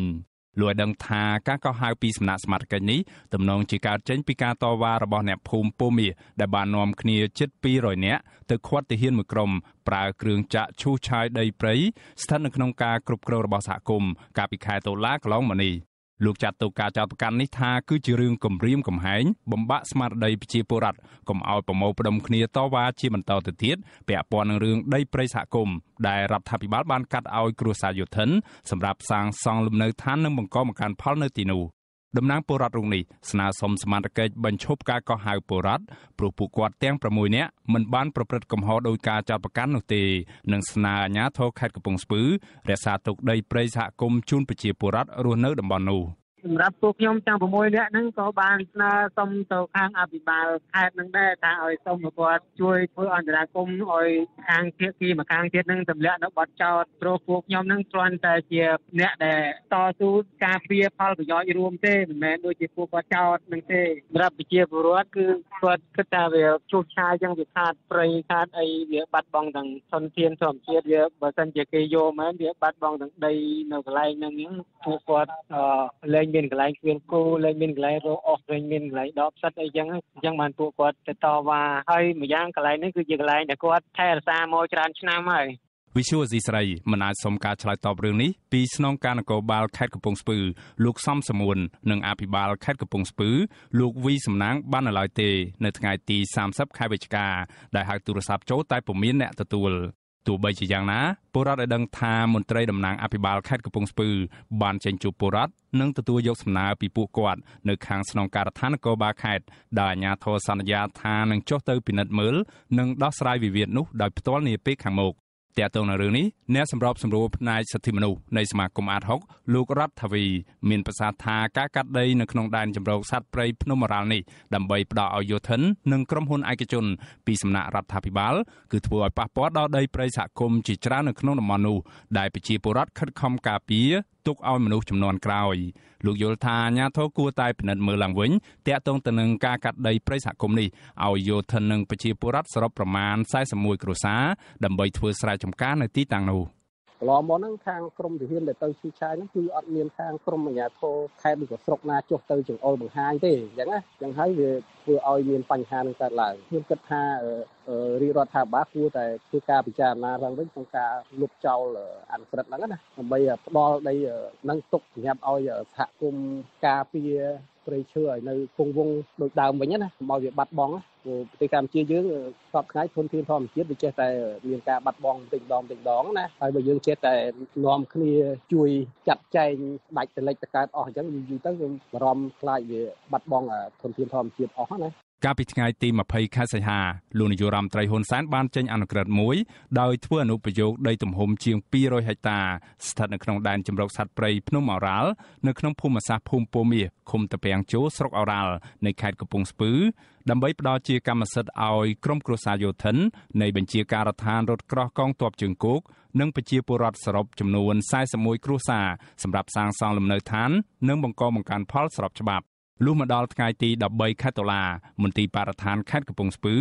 លោកឲ្យដឹងថាការកោះហៅពីសំណាក់សមាជិកនេះទំនងជាការចេញពីការតវ៉ារបស់អ្នកភូមិពោមៀដែលបាននាំគ្នាជិត200នាក់ទៅខាត់ទាហានមួយក្រុមប្រើគ្រឿងចាក់ឈូសឆាយដីព្រៃស្ថិតនៅក្នុងការគ្រប់គ្រងរបស់សហគមន៍កាលពីខែតុលាកន្លងមកនេះលោកចាត់ទៅការចោទប្រកាន់នេះថាគឺជារឿងគំរាមកំហែងបំបាក់ស្មារតីប្រជាពលរដ្ឋកុំឲ្យប្រមូលផ្ដុំគ្នាតវ៉ាជាបន្តទៅទៀតពាក់ព័ន្ធនឹងរឿងដីព្រៃសហគមន៍ដែលរដ្ឋាភិបាលបានកាត់ឲ្យគ្រួសារយុធិនសម្រាប់សាងសង់លំនៅឋាននិងបង្កមកកានផលនៅទីនោះតំណាងពលរដ្ឋរូបនេះស្នើសុំសមាជិកបញ្ឈប់ការកោះហៅពលរដ្ឋព្រោះពួកគាត់ទាំង6នាក់មិនបានប្រព្រឹត្តកំហុសដោយការចាប់ប្រកាន់នោះទេនិងស្នើអាជ្ញាធរខេត្តកំពង់ស្ពឺរក្សាទុកដីព្រៃសហគមន៍ជូនប្រជាពលរដ្ឋរស់នៅតំបន់នោះ។សម្រាប់ពួកខ្ញុំទាំង6នាក់ហ្នឹងក៏បានស្នើសុំទៅខាងអភិបាលខេត្តហ្នឹងដែរថាឲ្យសុំគាត់ជួយធ្វើអន្តរាគមន៍ឲ្យខាងភាគីម្ខាងទៀតហ្នឹងទម្លាក់នៅបទចោតព្រោះពួកខ្ញុំហ្នឹងគ្រាន់តែជាអ្នកដែលតស៊ូការពារផលប្រយោជន៍រួមទេមិនមែនដូចជាពួកគាត់ចោតហ្នឹងទេសម្រាប់ប្រជាពលរដ្ឋគឺគាត់គិតថាវាជួសឆាយយ៉ាងវាខាតព្រៃខាតអីវាបាត់បង់ទាំងធនធានធម្មជាតិវាបើសិនជាគេយកមែនវាបាត់បង់ទាំងដី នៅកន្លែងហ្នឹងពួកគាត់លែងមានកន្លែងគ្មានគោលែងមានកន្លែងរោអស់លែងមានកន្លែងដបសត្វអីចឹងអញ្ចឹងបានពួកគាត់ទៅតវ៉ាហើយម្យ៉ាងកន្លែងនេះគឺជាកន្លែងដែលគាត់ថែរក្សាមកច្រើនឆ្នាំហើយវិសុវអ៊ីស្រាអែលមិនអាចសុំការឆ្លើយតបរឿងនេះពីស្នងការនគរបាល ខេត្តកំពង់ស្ពឺលោកសំសមួននិងអភិបាល ខេត្តកំពង់ស្ពឺលោកវីសំណាងបាននៅឡើយទេនៅថ្ងៃទី30ខែវិច្ឆិកាដែលហៅទូរស័ព្ទចូលតែពុំមានអ្នកទទួលទោះបីជាយ៉ាងណាពលរដ្ឋឲ្យដឹងថាមន្ត្រីតំណាងអភិបាលខេត្តកំពង់ស្ពឺបានចេញជួបពលរដ្ឋនិងទទួលយកសំណើពីពួកគាត់នៅខាងស្នងការដ្ឋាននគរបាលខេត្តដែលអាជ្ញាធរសន្យាថានឹងចុះទៅពិនិត្យមើលនិងដោះស្រាយវិវាទនោះដោយផ្ទាល់នាពេលខាងមុខទាក់ទងនឹងរឿងនេះអ្នកសម្របសម្រួលផ្នែកសិទ្ធិមនុស្សនៃសមាគមអាត6លោករដ្ឋថាវីមានប្រសាសន៍ថាការកាត់ដីនៅក្នុងដែនជម្រកសត្វព្រៃភ្នំអរ៉ាល់នេះដើម្បីផ្ដោតឲ្យយោធិននិងក្រុមហ៊ុនឯកជនពីសំណាក់រដ្ឋាភិបាលគឺធ្វើឲ្យប៉ះពាល់ដល់ដីព្រៃសហគមន៍ជាច្រើននៅក្នុងតំបន់នោះដែលប្រជាពលរដ្ឋខិតខំការពារទុកឲ្យមនុស្សចំនួនក្រោយលោកយល់ថាអាញាធរគួរតែពិនិត្យមើលឡើងវិញតាក់ទងទៅនឹងការកាត់ដីព្រៃសហគមន៍នេះឲ្យយល់ធិននឹងប្រជាពលរដ្ឋសរុបប្រមាណ41គ្រួសារដើម្បីធ្វើស្រែចម្ការនៅទីតាំងនោះ។កន្លងមកហ្នឹងខាងក្រមទាហានដែលទៅឈូឆាយហ្នឹងគឺអត់មានខាងក្រមអាជ្ញាធរខេត្តឬក៏ស្រុកណាចុះទៅចង្អុលបង្ហាញទេអញ្ចឹងណាអញ្ចឹងហើយវាធ្វើឲ្យមានបញ្ហានឹងកើតឡើងខ្ញុំគិតថារាជរដ្ឋាភិបាលគួរតែធ្វើការពិចារណាឡើងវិញក្នុងការលុបចោលអនុក្រឹត្យហ្នឹងណាដើម្បីផ្ដល់ដីនឹងទុកសម្រាប់ឲ្យសហគមន៍ការពារព្រៃឈើឲ្យនៅគង់វង្សដូចដើមវិញណាកុំឲ្យវាបាត់បង់ណាប្រទេសកម្ពុជាយើងសពថ្ងៃធនធានធម្មជាតិវាចេះតែមានការបាត់បង់បន្តិចម្ដងបន្តិចម្ដងណាហើយបើយើងចេះតែនាំគ្នាជួយចាត់ចែងដាច់តលិចតកើតអស់អញ្ចឹងយូរទៅយើងបារម្ភខ្លាចវាបាត់បង់ធនធានធម្មជាតិអស់ណាកាលពីថ្ងៃទី20ខែសីហាលោកនាយរដ្ឋមន្ត្រីហ៊ុនសែនបានចេញអនុក្រឹត្យមួយដោយធ្វើអនុប្រយោគដីទំហំជាង200ហិកតាស្ថិតនៅក្នុងដែនជម្រកសត្វព្រៃភ្នំអរ៉ាល់នៅក្នុងភូមិសាស្ត្រភូមិពោមាសឃុំតាពាំងជោស្រុកអរ៉ាល់នៃខេត្តកំពង់ស្ពឺដើម្បីផ្ដល់ជាកម្មសិទ្ធិឲ្យក្រុមគ្រួសារយោធិននៃបញ្ជាការដ្ឋានរថក្រោះកងទ័ពជើងគោក និងប្រជាពលរដ្ឋសរុបចំនួន41គ្រួសារសម្រាប់សាងសង់លំនៅឋាននិងបង្កបង្កើនផលស្របច្បាប់លុះមកដល់ថ្ងៃទី13ខែតុលាមន្ទីរបរិស្ថានខេត្តកំពង់ស្ពឺ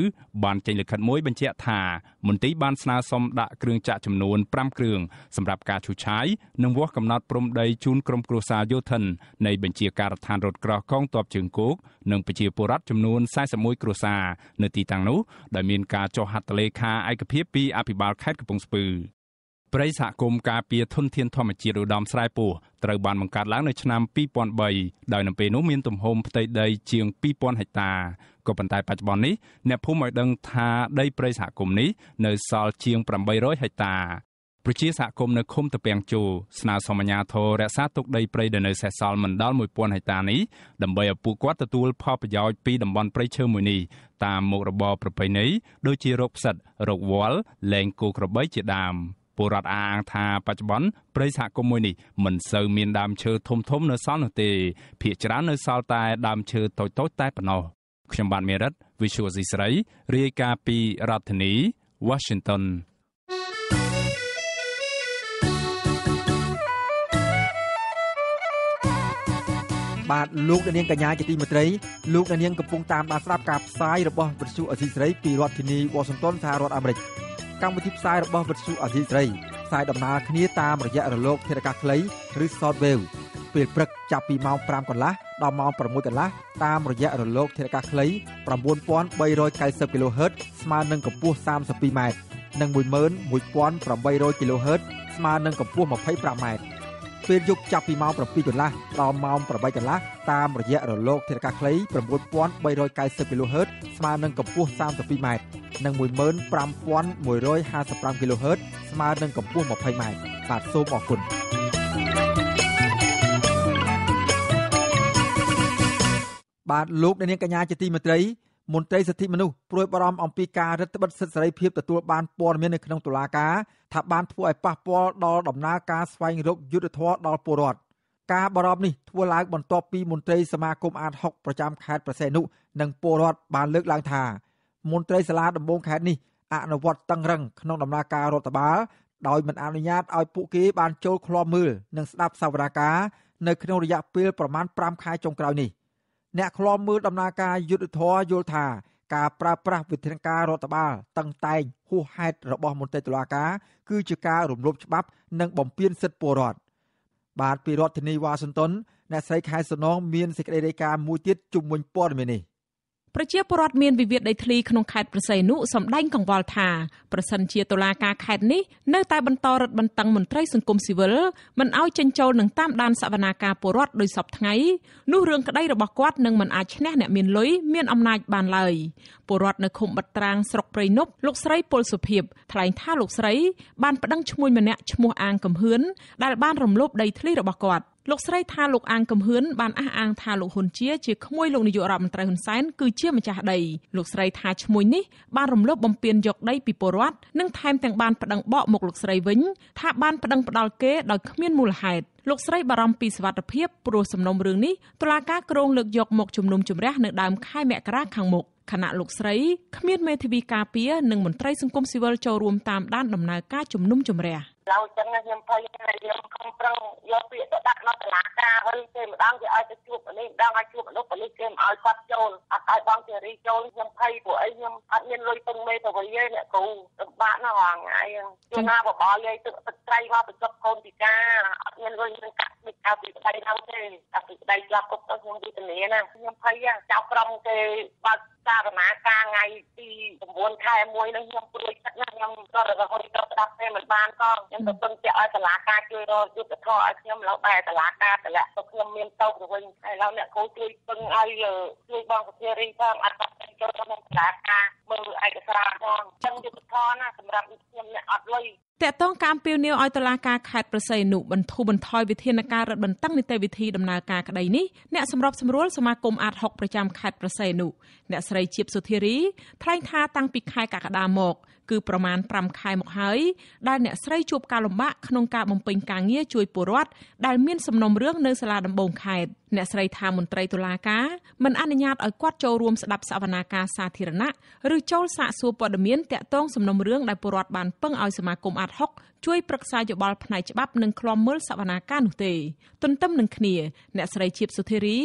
បានចេញលិខិតមួយបញ្ជាក់ថាមន្ទីរបានស្នើសុំដាក់គ្រឿងចាក់ចំនួន5គ្រឿងសម្រាប់ការឈូសឆាយនិងវាស់កំណត់ព្រំដីជូនក្រុមគ្រួសារយោធិននៃបញ្ជាការដ្ឋានរថក្រោះកងទ័ពជើងគោកនិងប្រជាពលរដ្ឋចំនួន41គ្រួសារនៅទីតាំងនោះដោយមានការចុះហត្ថលេខាឯកភាពពីអភិបាលខេត្តកំពង់ស្ពឺព្រៃសហគមន៍ការពារធនធានធម្មជាតិឧត្តមស្រែពោះត្រូវបានបង្កើតឡើងនៅឆ្នាំ2003ដោយនៅពេលនោះមានទំហំផ្ទៃដីជាង2000ហិកតាក៏ប៉ុន្តែបច្ចុប្បន្ននេះអ្នកភូមិឲ្យដឹងថាដីព្រៃសហគមន៍នេះនៅសល់ជាង800ហិកតាប្រជាសហគមន៍នៅឃុំតពាំងជូ ស្នើសុំអាជ្ញាធររក្សាទុកដីព្រៃដែលនៅសេសសល់មិនដល់1000ហិកតានេះដើម្បីឲ្យពួកគាត់ទទួលផលប្រយោជន៍ពីតំបន់ព្រៃឈើមួយនេះតាមមុខរបរប្រពៃណីដូចជារោគផ្សិតរោគវល់លែងគោក្របីជាដើម។ពលរដ្ឋអាងថាបច្ចុប្បន្នព្រៃសហគមន៍មួយនេះមិនសូវមានដើមឈើធំធំនៅសល់នោះទេភ ieck ច្រើននៅសល់តែដើមឈើតូចតូចតែប៉ុណ្ណោះខ្ញុំបានមេរិត Visual ស៊ីស្រីរាយការណ៍ពីរដ្ឋធានី Washington បាទលោកនាងកញ្ញាជាទីមេត្រីលោកនាងកំពុងតាមដានស្ដាប់ការផ្សាយរបស់វិទ្យុអស៊ីសេរីពីរដ្ឋធានី Washington សហរដ្ឋអាមេរិកកម្មវិធីផ្សាយរបស់វិទ្យុអធិត្រីផ្សាយដំណើរគ្នាតាមរយៈរលកធារកាសខ្លីឬ Shortwave ពេលព្រឹកចាប់ពីម៉ោង5កន្លះដល់ម៉ោង6កន្លះតាមរយៈរលកធារកាសខ្លី9390 kHz ស្មើនឹងកម្ពស់ 32m និង11800 kHz ស្មើនឹងកម្ពស់ 25m ពេលយប់ចាប់ពីម៉ោង7កន្លះដល់ម៉ោង8កន្លះតាមរយៈរលកធាតុអាកាសខ្លី9390 kHz ស្មើនឹងកម្ពស់ 32m និង15155 kHz ស្មើនឹងកម្ពស់ 20m បាទសូមអរគុណបាទលោកអ្នកនាងកញ្ញាជាទីមេត្រីមន្ត្រីសិទ្ធិមនុស្សព្រួយបារម្ភអំពីការរឹតបន្តឹងសិទ្ធិសេរីភាពទទួលបានព័ត៌មាននៅក្នុងតុលាការថាបានធ្វើឲ្យប៉ះពាល់ដល់ដំណើរការស្វែងរកយុត្តិធម៌ដល់ពលរដ្ឋការបារម្ភនេះធ្វើឡើងបន្ទាប់ពីមន្ត្រីសមាគមអាត60ប្រចាំខេត្តប្រសេនុនិងពលរដ្ឋបានលើកឡើងថាមន្ត្រីសាលាដំបងខេត្តនេះអនុវត្តតឹងរឹងក្នុងដំណើរការរដ្ឋបាលដោយមិនអនុញ្ញាតឲ្យពួកគេបានចូលឃ្លាំមើលនិងស្ដាប់សវនាការនៅក្នុងរយៈពេលប្រមាណ5ខែចុងក្រោយនេះ។អ្នកខ្លាំមើលដំណើរការយុទ្ធធរយល់ថាការប្រើប្រាស់វិធានការរដ្ឋបាលតឹងតែងហួសហេតុរបស់មន្ត្រីតុលាការគឺជាការរំលោភច្បាប់ និងបំពានសិទ្ធិពលរដ្ឋបាទពីរដ្ឋធានីវ៉ាស៊ីនតោនអ្នកស្រីខែសំណងមានសេចក្តីរាយការណ៍មួយទៀតជុំវិញព័ត៌មាននេះ។ប្រជាពលរដ្ឋមានវិវាទដីធ្លីក្នុងខេត្តប្រស័យនុសម្ដែងកង្វល់ថាប្រសិនជាតុលាការខេត្តនេះនៅតែបន្តរឹតបន្តឹងមន្ត្រីសង្គមស៊ីវិលមិនឲ្យចិញ្ចោលនឹងតាមដានសវនាការពលរដ្ឋដោយសពថ្ងៃនោះរឿងក្តីរបស់គាត់នឹងមិនអាចឈ្នះអ្នកមានលុយមានអំណាចបានឡើយពលរដ្ឋនៅឃុំបាត់ត្រាងស្រុកព្រៃនប់លោកស្រីពលសុភិបថ្លែងថាលោកស្រីបានប្តឹងឈ្មោះម្នាក់ឈ្មោះអាងកំហឿនដែលបានរំលោភដីធ្លីរបស់គាត់លោកស្រីថាលោកអាងកំហឿនបានអះអាងថាលោកហ៊ុនជាជាក្មួយលោកនាយករដ្ឋមន្ត្រីហ៊ុនសែនគឺជាម្ចាស់ដីលោកស្រីថាឈ្មោះនេះបានរំលោភបំពានយកដីពីពលរដ្ឋនិងថែមទាំងបានប្តឹងបកមកលោកស្រីវិញថាបានប្តឹងផ្ដាល់គេដោយគ្មានមូលហេតុលោកស្រីបារម្ភពីសវត្ថភាពព្រោះសំណុំរឿងនេះតុលាការក្រុងលើកយកមកជំនុំជម្រះនៅដើមខែមករាខាងមុខខណៈលោកស្រីគ្មានមេធាវីការពារនិងមន្ត្រីសង្គមស៊ីវិលចូលរួមតាមដានដំណើរការជំនុំជម្រះ។ឡើយចឹងខ្ញុំភ័យហើយខ្ញុំខំប្រឹងយកពាក្យទៅដាក់នៅតុលាការវិញគេម្ដងគេឲ្យទៅជួបប៉ូលីសម្ដងឲ្យជួបមនុស្សប៉ូលីសគេមិនឲ្យគាត់ចូលអត់ឲ្យបងជារីចូលខ្ញុំភ័យព្រោះអីខ្ញុំអត់មានលុយពឹងមេទៅវិញទេអ្នកគ្រូពិបាកណាស់ហ្នឹងហើយជួនណាបបោយាយទឹកទឹកត្រីមកបញ្ចុកកូនពិការអត់មានលុយនឹងកាក់មិនកៅពីប្តីហ្នឹងទេតែពីប្តីជាប់គុកទៅខ្ញុំវិធានាណាខ្ញុំភ័យចៅក្រុមគេបើកសារណាការថ្ងៃទី9ខែ1នេះខ្ញុំព្រួយចិត្តណាស់ខ្ញុំក៏រហូតដល់ស្ដាប់ទេមិនបានក៏ខ្ញុំទៅពឹងពាក់ឲ្យតឡាការជួយរកយុទ្ធធម៌ឲ្យខ្ញុំឡូវដែរតឡាការតម្លាក់ទៅខ្ញុំមានតោករវល់ហើយឡូវអ្នកគ្រូជួយពឹងឲ្យជួយបងសុភារីផងអត់បាត់ចូលក្នុងតឡាការមើលឯកសារផងអញ្ចឹងយុទ្ធធម៌ណាសម្រាប់ខ្ញុំអ្នកអត់លុយតកតងការពៀវនាវឲ្យតឡាការខេត្តប្រស័យនុបន្ធូរបន្ថយវិធានការរឹតបន្តឹងនីតិវិធីដំណើរការក្តីនេះអ្នកសម្របសម្រួលសមាគមអាត60ប្រចាំខេត្តប្រស័យនុអ្នកស្រីជាបសុធារីថ្លែងថាតាំងពីខែកក្កដាមកគឺប្រមាណ5ខែមកហើយដែលអ្នកស្រីជួបការលំបាកក្នុងការបំពេញការងារជួយពលរដ្ឋដែលមានសំណុំរឿងនៅសាលាដំបងខេត្ត។អ្នកស្រីថាមន្ត្រីតុលាការមិនអនុញ្ញាតឲ្យគាត់ចូលរួមស្ដាប់សវនាការសាធារណៈឬចូលសាកសួរព័ត៌មានតាក់ទងសំណុំរឿងដែលពលរដ្ឋបានពឹងឲ្យសមាគមអាត់ហុកជួយប្រឹក្សាយោបល់ផ្នែកច្បាប់និងឃ្លាំមើលសវនាការនោះទេទន្ទឹមនឹងគ្នាអ្នកស្រីជាបសុធារី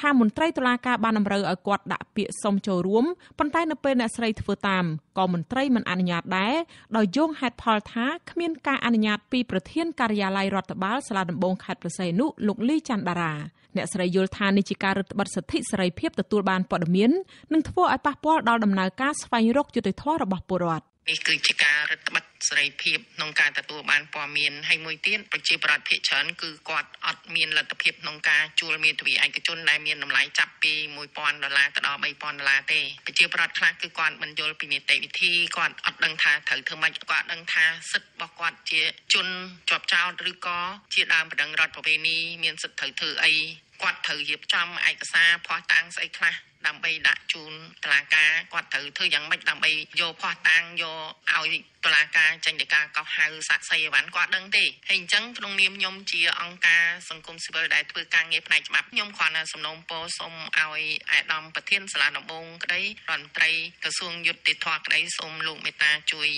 ថាមន្ត្រីតុលាការបានអំរើឲ្យគាត់ដាក់ពាក្យសុំចូលរួមប៉ុន្តែនៅពេលអ្នកស្រីធ្វើតាមក៏មន្ត្រីមិនអនុញ្ញាតដែរដោយយោងហេតុផលថាគ្មានការអនុញ្ញាត ពីប្រធានការិយាល័យរដ្ឋបាលសាលាដំបងខេត្តប្រស័យនោះលោកលីច័ន្ទដារាអ្នកស្រីយល់ថានេះជាការរឹតបន្តឹងសិទ្ធិសេរីភាពទទួលបានព័ត៌មាននិងធ្វើឲ្យប៉ះពាល់ដល់ដំណើរការស្វែងរកយុត្តិធម៌របស់ពលរដ្ឋ។នេះគឺជាការរឹតបន្តឹងសេរីភាពក្នុងការទទួលបានព័ត៌មានហើយមួយទៀតប្រជាប្រដ្ឋភាគច្រើនគឺគាត់អត់មានលទ្ធភាពក្នុងការជួលមេធាវីឯកជនដែលមានតម្លៃចាប់ពី1000ដុល្លារទៅដល់3000ដុល្លារទេប្រជាប្រដ្ឋខ្លះគឺគាត់មិនយល់ពីនីតិវិធីគាត់អត់ដឹងថាត្រូវធ្វើម៉េចគាត់ដឹងថាសិទ្ធិរបស់គាត់ជាជនជាប់ចោតឬក៏ជាដើមបណ្ដឹងរដ្ឋប្រវេណីមានសិទ្ធិត្រូវធ្វើអីគាត់ត្រូវរៀបចំឯកសារផោះតាំងស្អីខ្លះដើម្បីដាក់ជូនតុលាការគាត់ត្រូវធ្វើយ៉ាងម៉េចដើម្បីយកផោះតាំងយកឲ្យតុលាការចេញដីកាកោះហៅសាក់សីអីវ៉ាន់គាត់ដឹងទេហើយអញ្ចឹងក្នុងនាមខ្ញុំជាអង្គការសង្គមស៊ីវិលដែលធ្វើការងារផ្នែកច្បាប់ខ្ញុំគ្រាន់តែសំណូមពរសូមឲ្យអាដាមប្រធានសាលាដំបងក្តីរដ្ឋមន្ត្រីក្រសួងយុតិធម៌ក្តីសូមលោកមេត្តាជួយ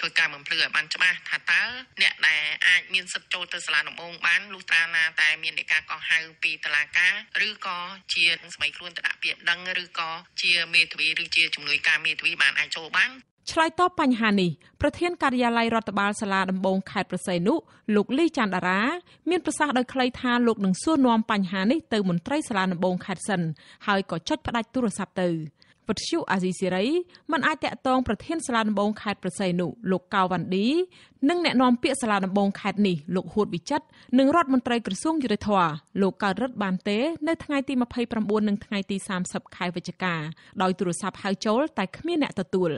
ធ្វើការបំភ្លឺឲ្យបានច្បាស់ថាតើអ្នកដែលអាចមានសិទ្ធិចូលទៅសាលាដំបងបានលុះត្រាណាតែមានដីកាកោះហៅពីតុលាការឬក៏ជាស្មីខ្លួនទៅដាក់ពាក្យដឹងដឹងឬក៏ជាមេធាវីឬជាជំនួយការមេធាវីបានអាចចូលបានឆ្លើយតបបញ្ហានេះប្រធានការិយាល័យរដ្ឋបាលសាលាដំបងខេត្តប្រស័យនុលោកលីច័ន្ទដារា មានប្រសាសន៍ដោយខ្លីថាលោកនឹងសួរនាំបញ្ហានេះទៅមន្ត្រីសាលាដំបងខេត្តសិនហើយក៏ចុចផ្ដាច់ទូរស័ព្ទទៅ។វិទ្យុអាស៊ីសេរីមិនអាចតាក់ទងប្រធានសាលាដំបងខេត្តប្រស័យនោះលោកកៅវ៉ាន់ឌីនិងអ្នកនាំពាក្យសាលាដំបងខេត្តនេះលោកហួតវិចិត្រនិងរដ្ឋមន្ត្រីក្រសួងយុទ្ធភ័ពលោកកើតរិទ្ធបានទេ នៅថ្ងៃទី29និងថ្ងៃទី30ខែវិច្ឆិកាដោយទូរស័ព្ទហៅចូលតែគ្មានអ្នកទទួល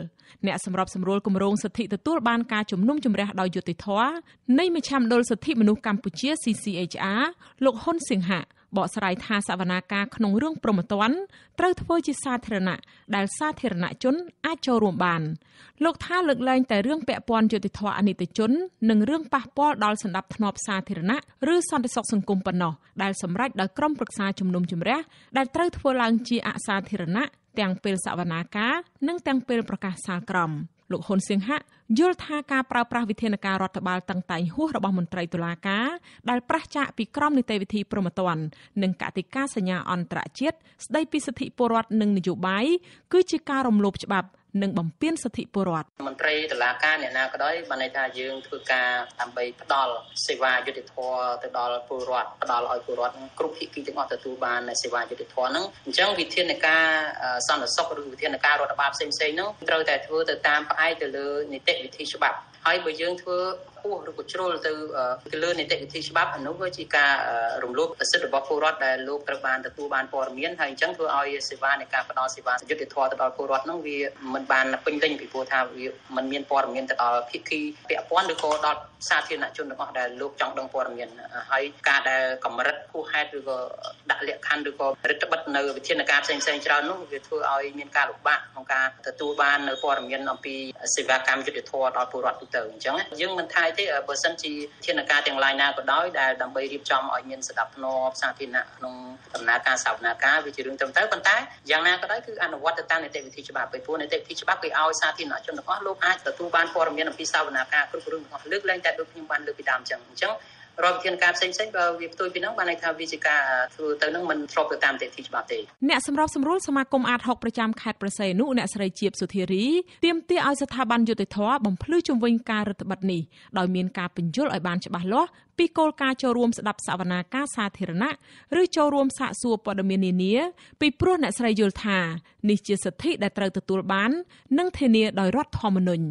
អ្នកសម្របសម្រួលគម្រោងសិទ្ធិទទួលបានការជំនុំជម្រះដោយយុត្តិធម៌នៃមជ្ឈមណ្ឌលសិទ្ធិមនុស្សកម្ពុជា CCHR លោកហ៊ុនសៀងហាបកស្រាយថាសវនាការក្នុងរឿងព្រហ្មទណ្ឌត្រូវធ្វើជាសាធារណៈដែលសាធារណជន អាចចូលរួមបានលោកថាលើកឡើងតែរឿងពាក់ព័ន្ធយុតិធធម៌អនិច្ចជននិងរឿងប៉ះពាល់ដល់សន្តិភាពសាធារណៈឬសន្តិសុខសង្គមប៉ុណ្ណោះដែលសម្រេចដោយក្រុមប្រឹក្សាជំនុំជម្រះដែលត្រូវធ្វើឡើងជាអសាធារណៈទាំងពេលសវនាការនិងទាំងពេលប្រកាសសាលក្រមលោកហ៊ុនសៀងហៈយល់ថាការប្រើប្រាស់វិធានការរដ្ឋបាលតឹងតែងហួសរបស់មន្ត្រីតុលាការដែលប្រឆាចពីក្រមនីតិវិធីព្រហ្មទណ្ឌនិងកតិកាសញ្ញាអន្តរជាតិស្ដីពីសិទ្ធិពលរដ្ឋនិងនយោបាយគឺជាការរំលោភច្បាប់និងបំពានសិទ្ធិពលរដ្ឋមន្ត្រីតុលាការអ្នកណាក៏ដោយបានន័យថាយើងធ្វើការដើម្បីផ្ដល់សេវាយុតិធធម៌ទៅដល់ពលរដ្ឋផ្ដល់ឲ្យពលរដ្ឋគ្រប់ភាគីទាំងអស់ទទួលបានសេវាយុតិធធម៌ហ្នឹងអញ្ចឹងវិធានការសន្តិសុខឬវិធានការរដ្ឋបាលផ្សេងៗហ្នឹងត្រូវតែធ្វើទៅតាមផ្អែកទៅលើនីតិវិធីច្បាប់ហើយបើយើងធ្វើពោះឬក៏ជ្រុលទៅទៅលើនីតិវិធីច្បាប់អានោះវាជាការរំលោភសិទ្ធិរបស់ពលរដ្ឋដែលលោកត្រូវបានទទួលបានព័ត៌មានហើយអញ្ចឹងធ្វើឲ្យសេវានៃការផ្ដល់សេវាយុត្តិធម៌ទៅដល់ពលរដ្ឋនោះវាមិនបានពេញលេញពីព្រោះថាវាមិនមានព័ត៌មានទៅដល់ភាគីពាក់ព័ន្ធឬក៏ដល់សាធារណជនទាំងអស់ដែលលោកចង់ដឹងព័ត៌មានហើយការដែលកម្រិតគូហេតុឬក៏ដាក់លក្ខខណ្ឌឬក៏រដ្ឋបិទនៅវិធានការផ្សេងផ្សេងច្រើននោះវាធ្វើឲ្យមានការលំបាកក្នុងការទទួលបាននៅព័ត៌មានអំពីសេវាកម្មយុតិធធម៌ដល់ពលរដ្ឋទូទៅអញ្ចឹងយើងមិនថាទេបើសិនជាធានការទាំងឡាយណាក៏ដោយដែលដើម្បីរៀបចំឲ្យមានស្ដាប់ធ្នាប់សាធារណៈក្នុងដំណើរការសវនាការវាជារឿងត្រឹមត្រូវប៉ុន្តែយ៉ាងណាក៏ដោយគឺអនុវត្តទៅតាមនីតិវិធីច្បាប់ពីព្រោះនីតិវិធីច្បាប់គេឲ្យសាធារណជនទាំងអស់លោកអាចទទួលបានព័ត៌មានអំពីសវនាការគ្រប់រឿងទាំងអស់លើកលែងតែដែលដូចខ្ញុំបានលើកពីដើមអញ្ចឹងអញ្ចឹងរដ្ឋវិធានការផ្សេងផ្សេងបើវាផ្ទុយពីហ្នឹងបានន័យថាវាជាការធ្វើទៅហ្នឹងមិនធ្លាប់ទៅតាមទេទីច្បាប់ទេអ្នកសម្របសម្រួលសមាគមអាត60ប្រចាំខេត្តប្រសេនុអ្នកស្រីជាបសុធារីទាមទារឲ្យស្ថាប័នយុតិធធបំភ្លឺជំវិញការរដ្ឋបិទនេះដោយមានការពន្យល់ឲ្យបានច្បាស់លាស់ពីគោលការណ៍ចូលរួមស្ដាប់សវនាការសាធារណៈឬចូលរួមសាកសួរព័ត៌មាននានា ពីព្រោះអ្នកស្រីយល់ថានេះជាសិទ្ធិ ដែលត្រូវទទួលបាននិងធានាដោយរដ្ឋធម្មនុញ្ញ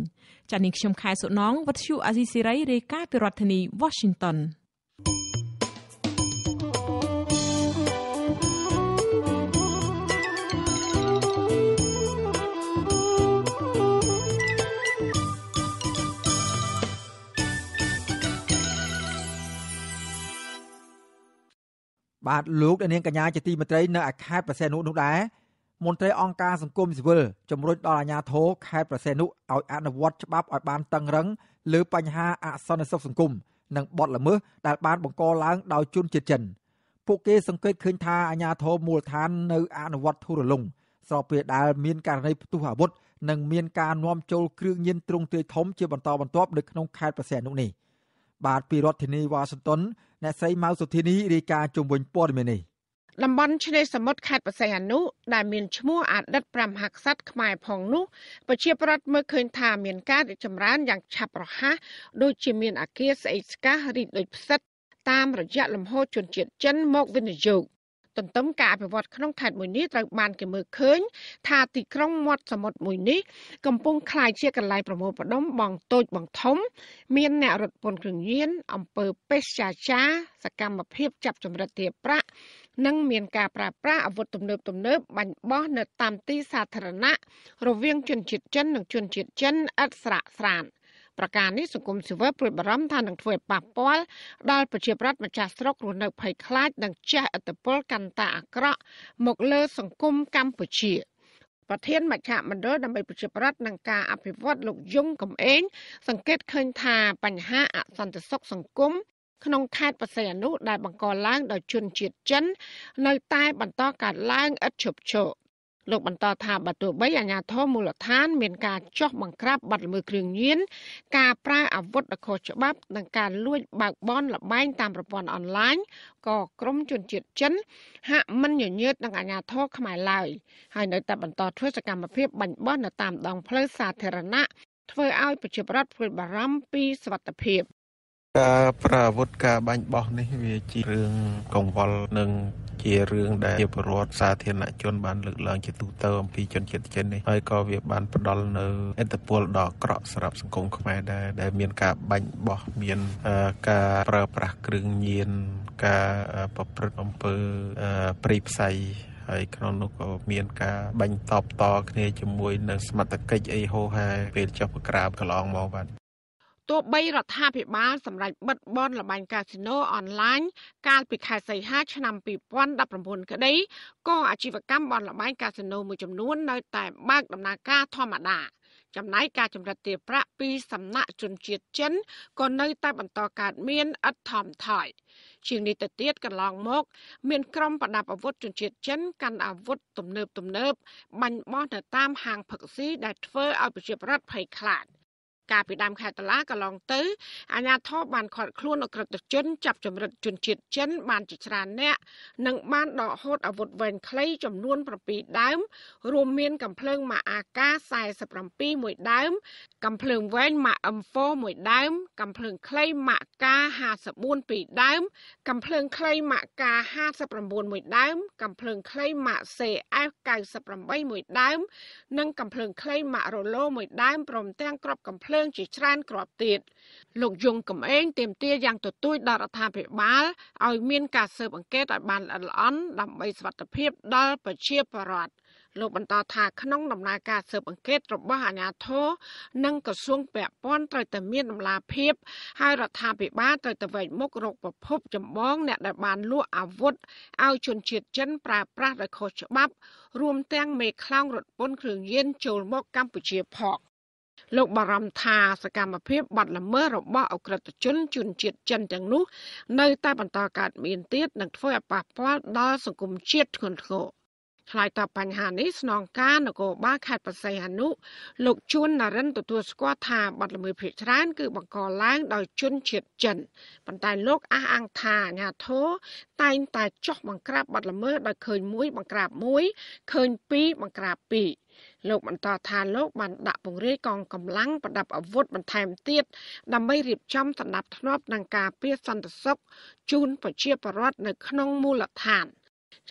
ចា៎នាងខ្ញុំខែសុណងវັດឈូអាស៊ីសេរីរាយការណ៍ពីរដ្ឋធានី Washington បាទលោកនាងកញ្ញាជាទីមេត្រីនៅខេត្តប្រសេនុនោះដែរមន្ត្រីអង្គការសង្គមស៊ីវិលជំរុញដល់អាជ្ញាធរខេត្តប្រសេនុឲ្យអនុវត្តច្បាប់ឲ្យបានតឹងរឹងលើបញ្ហាអសន្តិសុខសង្គមនិងបទល្មើសដែលបានបង្កឡើងដោយជនជាតិចិនពួកគេសង្កេតឃើញថាអាជ្ញាធរមូលដ្ឋាននៅអនុវត្តធូររលុងស្របពេលដែលមានករណីផ្ទុះអាវុធនិងមានការនាំចូលគ្រឿងញៀនទ្រង់ទ្រាយធំជាបន្តបន្ទាប់នៅក្នុងខេត្តប្រសេនុនេះបាទពីរដ្ឋធានីវ៉ាស៊ីនតោនអ្នកស្រីម៉ៅសុធានីរាយការណ៍ជុំវិញព័ត៌មាននេះតំបន់ឆ្នេរសមុទ្រខេត្តបរសៃអនុដែលមានឈ្មោះអតីតព្រះមហាក្សត្រខ្មែរផងនោះប្រជាប្រដ្ឋមើលឃើញ ថាមានការរីកចម្រើនយ៉ាងឆាប់រហ័សដូចជាមានអាគារស្អីស្កះរីកដូចផ្សិតតាមរយៈលំហូរជនជាតិចិនមកវិនិយោគទន្ទឹមការអភិវឌ្ឍក្នុងខេត្តមួយនេះត្រូវបានគេមើលឃើញថាទីក្រុងមាត់សមុទ្រមួយនេះកំពុងក្លាយជាកន្លែងប្រមូលផ្ដុំបងតូចបងធំ មានអ្នករត់ពន្ធគ្រឿងញៀនអំពើពេទ្យាចារសកម្មភាពចាប់ចម្រិតទារប្រាក់និងមានការប្រើប្រាស់អាវុធទំនើបទំនើបបាញ់បោះនៅតាមទីសាធារណៈរវាងជនជាតិចិននិងជនជាតិចិនឥតស្រាកស្រាន្តប្រការនេះសង្គមស៊ីវិលព្រួយបារម្ភថានឹងធ្វើឲ្យប៉ះពាល់ដល់ប្រជាប្រដ្ឋម្ចាស់ស្រុករស់នៅភ័យខ្លាចនិងជះឥទ្ធិពលកាន់តែអាក្រក់ មកលើ សង្គមកម្ពុជាប្រធានមជ្ឈមណ្ឌលដើម្បីប្រជាប្រដ្ឋនិងការអភិវឌ្ឍលោកយងកំឯងសង្កេតឃើញថាបញ្ហាអសន្តិសុខសង្គមក្នុងខេត្តបរសៃអនុដែលបង្កឡើងដោយជនជាតិចិន នៅ តែ បន្តកើតឡើងឥតឈប់ឈរលោកបន្តថាបើទោះបីអាជ្ញាធរមូលដ្ឋានមានការចោះបង្ក្រាបបទល្មើសគ្រឿងញៀនការប្រើអាវុធខុសច្បាប់និងការលួចបើកបនលបែងតាមប្រព័ន្ធអនឡាញក៏ក្រុមជនជាតិចិន ហាក់មិនញញើតនឹងអាជ្ញាធរខ្មែរឡើយហើយនៅតែបន្តធ្វើសកម្មភាពបាញ់បោះនៅតាមដងផ្លូវសាធារណៈធ្វើឲ្យប្រជាពលរដ្ឋព្រួយបារម្ភពីសុវត្ថិភាពការប្រើអាវុធការបាញ់បោះនេះ វាជារឿងកង្វល់និង ជារឿងដែលជាប្រវត្តិសាធារណជនបានលើកឡើងជាទូទៅអំពីជនជាតិចិននេះហើយក៏វាបានផ្ដល់នៅឥទ្ធិពលដ៏អាក្រក់សម្រាប់សង្គមខ្មែរដែរដែលមាន ការបាញ់បោះមានការប្រើប្រាស់គ្រឿងញៀនការប្រព្រឹត្តអំពើព្រៃផ្សៃហើយ ក្នុងនោះក៏មាន ការបាញ់តបតគ្នាជាមួយនៅសមត្ថកិច្ចអីហោហែពេលចុះប្រក្រាបកន្លងមកបាទទោះបីរដ្ឋាភិបាលសម្រេចបិទបនលបែងកាស៊ីណូអនឡាញកាលពីខែសីហា ឆ្នាំ2019ក្តីក៏អាជីវកម្មបនលបែងកាស៊ីណូមួយចំនួន នៅ តែបើកដំណើរការធម្មតា ចំណាយការចម្រិតទារប្រាក់ពីសំណាក់ជនជាតិចិនក៏នៅ តែបន្តកើតមានឥតថមថយជាងនេះទៅទៀតកន្លងមកមានក្រុមប្រដាប់អាវុធជនជាតិចិនកាន់អាវុធទំនើបទំនើបបាញ់បោះទៅតាមហាងផឹកស៊ីដែលធ្វើឲ្យប្រជាប្រដ្ឋភ័យខ្លាច។កាលពីដើមខែតុលាកន្លងទៅអាជ្ញាធរបានឃាត់ខ្លួនអក្រតជនចាប់ចម្រិតជនជាតិចិនបានជាច្រើនអ្នក និងបានដកហូតអាវុធវែងខ្លីចំនួន7ដើម រួមមាន កំភ្លើងម៉ាអាកា47មួយដើម កំភ្លើងវែងម៉ា M4 មួយដើម កំភ្លើងខ្លីម៉ាកា54ពីរដើមកំភ្លើងខ្លីម៉ាកា59មួយដើម កំភ្លើងខ្លីម៉ា CF 98មួយដើម និងកំភ្លើងខ្លីម៉ារ៉ូឡូមួយដើមព្រមទាំងក្របកំភ្លើងងជាច្រើនគ្រាប់ទៀតលោកយងកំឯងទាមទារយ៉ាងទទូចដល់រដ្ឋាភិបាលឲ្យមានការស៊ើបអង្កេតឲ្យបានល្អិតល្អន់ដើម្បីសុខភាពដល់ប្រជាពលរដ្ឋលោកបន្តថាក្នុងដំណើរការស៊ើបអង្កេតរបស់អាជ្ញាធរនិងក្រសួងពាក់ព័ន្ធត្រូវតែមានដំណាភៀបហើយរដ្ឋាភិបាលត្រូវតែវែកមុខរកប្រភពចម្បងអ្នកដែលបានលួចអាវុធឲ្យជនជាតិចិន ប្រើប្រាស់ដោយខុសច្បាប់រួមទាំងមេខ្លោងរថពន្ធគ្រឿងញៀនចូលមកកម្ពុជាផងលោកបារម្ភថាសកម្មភាពបាត់ល្មើសរបស់អ ுக ្រិតជនជនជាតិចិនទាំងនោះ នៅតែបន្តកើតមានទៀតនិងធ្វើឲ្យប៉ះពាល់ដល់សង្គមជាតិធ្ងន់ធ្ងរ។ឆ្លើយតបបញ្ហានេះស្នងការនគរបាលខេត្តបរសៃអនុ លោកជួននរិនទទួលស្គាល់ថាបទល្មើសភ័យច្រើនគឺបង្កឡើងដោយជនជាតិចិនប៉ុន្តែលោកអះអាងថាអាញាធរតែងតែចោះបង្ក្រាបបទល្មើសដោយឃើញមួយបង្ក្រាបមួយឃើញពីរបង្ក្រាបពីរលោកបន្តថាលោក បានដាក់ពង្រាយកងកម្លាំងប្រដាប់អាវុធបន្ថែមទៀតដើម្បីរៀបចំសម្ដាប់ធ្នាប់នឹងការពារសន្តិសុខជូនប្រជាពលរដ្ឋនៅក្នុងមូលដ្ឋាន។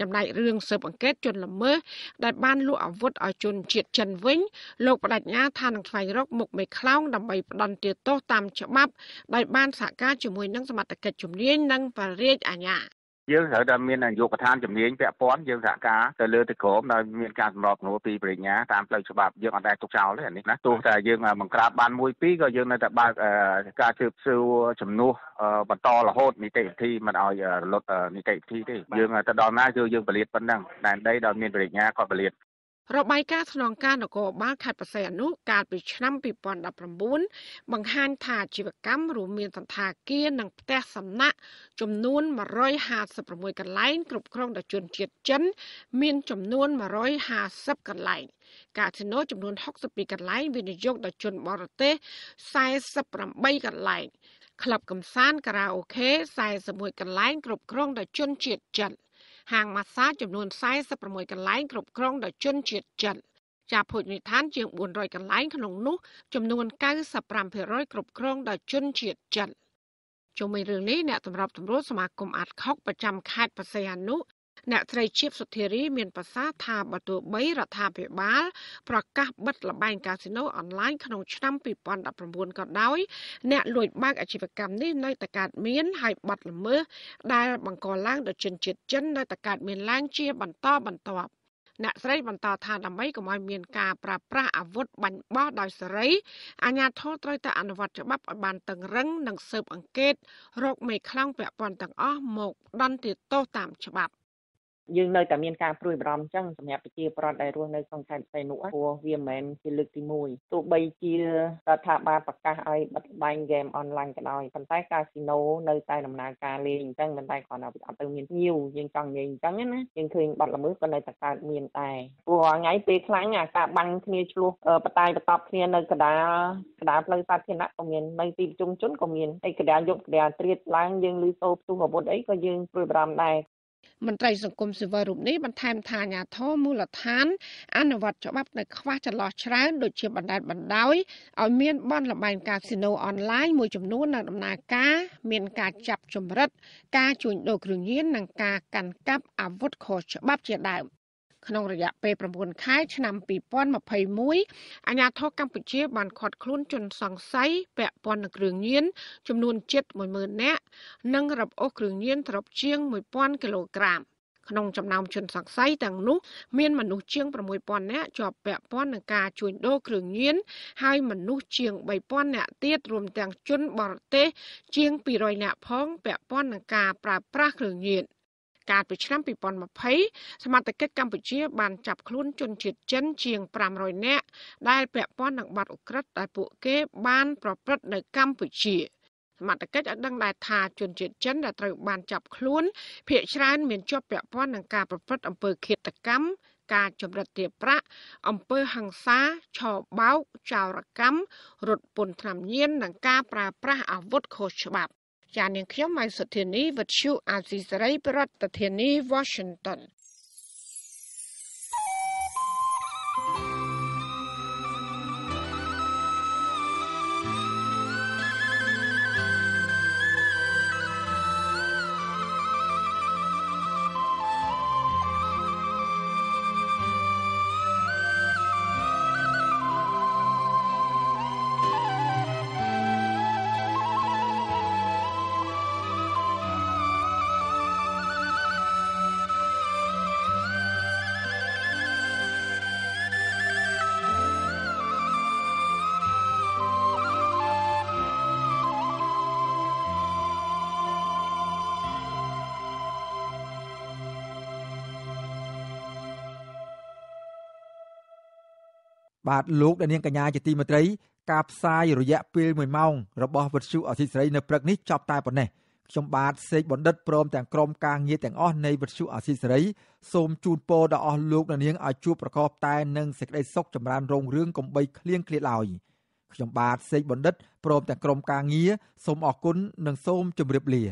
ចំណែករឿងស៊ើបអង្កេតជនល្មើសដែលបានលក់អាវុធឲ្យជនជាតិចិនវិញ លោកបដិញ្ញាថានឹងស្វែងរកមុខមេខ្លោងដើម្បីផ្ដន់ទាទោសតាមច្បាប់ដោយបានសហការជាមួយនឹងសមត្ថកិច្ចជំនាញនិងបរិយាចអាជ្ញាយើងត្រូវតែមានអាយុកឋានជំនាញពាក់ព័ន្ធយើងសហការទៅលើទឹកក្រមដោយមានការសម្របសម្រួលពីប្រាជ្ញាតាមផ្លូវច្បាប់យើងអត់ដែលទុកចោលទេអានេះណាទោះតែយើងបង្ក្រាបបានមួយពីរក៏យើងនៅតែបើកការជើបសួរជំនួសបន្តរហូតនីតិវិធីមិនឲ្យរលត់នីតិវិធីទេយើងទៅដល់ណាគឺយើងពលិតប៉ុណ្ណឹងដែនដីដោយមានប្រាជ្ញាគាត់ពលិតរបាយការណ៍ស្នងការនគរបាលខេត្តបរសៃអនុកាលពីឆ្នាំ2019បង្ហាញថាអាជីវកម្មរួមមានសន្តាគារនិងផ្ទះសំណាក់ចំនួន156កន្លែងគ្រប់គ្រងដោយជនជាតិចិន មានចំនួន150កន្លែងកាស៊ីណូចំនួន62កន្លែងវិនិយោគដោយជនបរទេស48កន្លែងក្លឹបកំសាន្តការ៉ាអូខេ41កន្លែងគ្រប់គ្រងដោយជនជាតិចិន។ហាងម៉ាស្សាចំនួន46កន្លែងគ្រប់គ្រងដោយជនជាតិចិនចាប់ភោជនីយដ្ឋានជាង400កន្លែងក្នុងនោះចំនួន95%គ្រប់គ្រងដោយជនជាតិចិនជុំវិញរឿងនេះអ្នកសម្របសម្រួលសមាគមអាត់ខុកប្រចាំខេត្តបរសៃអនុអ្នកស្រីជាបសុធារីមានប្រសាសន៍ថាបើទោះបីរដ្ឋាភិបាលប្រកាសបិទលបែងកាស៊ីណូអនឡាញក្នុងឆ្នាំ2019ក៏ដោយអ្នកលួចបាក់អាជីវកម្មនេះនៅតែកើតមាន ហើយបាត់ល្មើសដែលបង្កឡើងដោយជនជាតិចិននៅតែកើតមានឡើងជាបន្តបន្ទាប់អ្នកស្រីបន្តថាដើម្បីកុំឲ្យមានការប្រើប្រាស់អាវុធបាញ់បោះដោយសេរីអាជ្ញាធរត្រូវតែអនុវត្តច្បាប់ឲ្យបានតឹងរឹងនិងស៊ើបអង្កេតរោគមេខ្លាំងពាក់ព័ន្ធទាំងអស់មកដន់ទោសតាមច្បាប់យើងនៅតែមានការព្រួយបារម្ភអញ្ចឹងសម្រាប់ប្រជាពលរដ្ឋដែលរស់នៅក្នុងខេត្តផ្សេងនោះព្រោះវាមិនមែនជាលើកទី1ទោះបីជារដ្ឋាភិបាលប្រកាសឲ្យបិទបាញ់ហ្គេមអនឡាញក៏ដោយប៉ុន្តែកាស៊ីណូនៅតែដំណើរការលេងអញ្ចឹងមិនតែគ្រាន់តែអត់ទៅមានញៀវយើងចង់និយាយអញ្ចឹងណាយើងឃើញបាត់ល្មើសក៏នៅតែកើតមានដែរព្រោះថ្ងៃពេលខ្លាំងអាការបាញ់គ្នាឆ្លោះបតាយបតប់គ្នានៅកណ្ដាលកណ្ដាលផ្លូវសាធារណៈក៏មាននៅទីប្រជុំជនក៏មានឯកណ្ដាលយកកណ្ដាលត្រៀតឡើងយើងលឺសូរផ្ទុះអាវុធអីក៏យើងព្រួយបារម្ភដែរមន្ត្រីសង្គមស៊ីវិលរូបនេះបន្ថែមថាអាញាធរមូលដ្ឋានអនុវត្តច្បាប់នៅខ្វះចន្លោះច្រើនដូចជាបណ្ដាលបណ្ដោយឲ្យមានបនលបែងកាស៊ីណូអនឡាញមួយចំនួននៅដំណើរការមាន ការចាប់ចម្រិត ការជួញដូរគ្រឿងញៀននិងការកាន់កាប់ អាវុធខុសច្បាប់ជាដើមក្នុងរយៈពេល9ខែឆ្នាំ2021អាជ្ញាធរកម្ពុជា បានឃាត់ខ្លួន ជនសង្ស័យពាក់ព័ន្ធនឹងគ្រឿងញៀនចំនួនជិត10000នាក់និង របអូសគ្រឿងញៀនត្រប់ជាង1000គីឡូក្រាមក្នុងចំណោមជនសង្ស័យទាំងនោះមានមនុស្សជាង6000នាក់ជាប់ពាក់ព័ន្ធនឹងការជួញដូរគ្រឿងញៀនហើយមនុស្សជាង3000នាក់ទៀតរួមទាំងជនបរទេសជាង200នាក់ផងពាក់ព័ន្ធនឹងការប្រើប្រាស់គ្រឿងញៀន។កាលពីឆ្នាំ2020សមត្ថកិច្ចកម្ពុជាបានចាប់ខ្លួនជនជាតិចិនជាង500នាក់ដែលពាក់ព័ន្ធនឹងបទឧក្រិដ្ឋដែលពួកគេបានប្រព្រឹត្តនៅកម្ពុជាសមត្ថកិច្ចឲ្យដឹងដែរថាជនជាតិចិនដែលត្រូវបានចាប់ខ្លួនភ ieck ច្រើនមានជាប់ពាក់ព័ន្ធនឹងការប្រព្រឹត្តអំពើឃាតកម្មការចម្រិតទាបប្រាក់អំពើហិង្សាឆោបោកចោរកម្មរត់ពន្ធថ្នាំញៀននិងការប្រើប្រាស់អាវុធខុសច្បាប់ចានាងខ្ញុំម៉ៃសុធានីវិទ្យុអាស៊ីសេរីប្រធានាធិបតី Washington បាទលោកដានៀងកញ្ញាជាទីមេត្រី ការផ្សាយរយៈពេល1ម៉ោងរបស់វិទ្យុអសីសេរីនៅព្រឹកនេះចប់តែប៉ុណ្ណេះខ្ញុំបាទសេកបណ្ឌិតព្រមទាំងក្រុមការងារទាំងអស់នៃវិទ្យុអសីសេរីសូមជូនពរដល់អស់លោកដានៀងឲ្យជួបប្រកបតែនឹងសេចក្តីសុខចម្រើនរុងរឿងកំបីគ្លៀងគ្លាតឡើយខ្ញុំបាទសេកបណ្ឌិតព្រមទាំងក្រុមការងារសូមអរគុណនិងសូមជម្រាបលា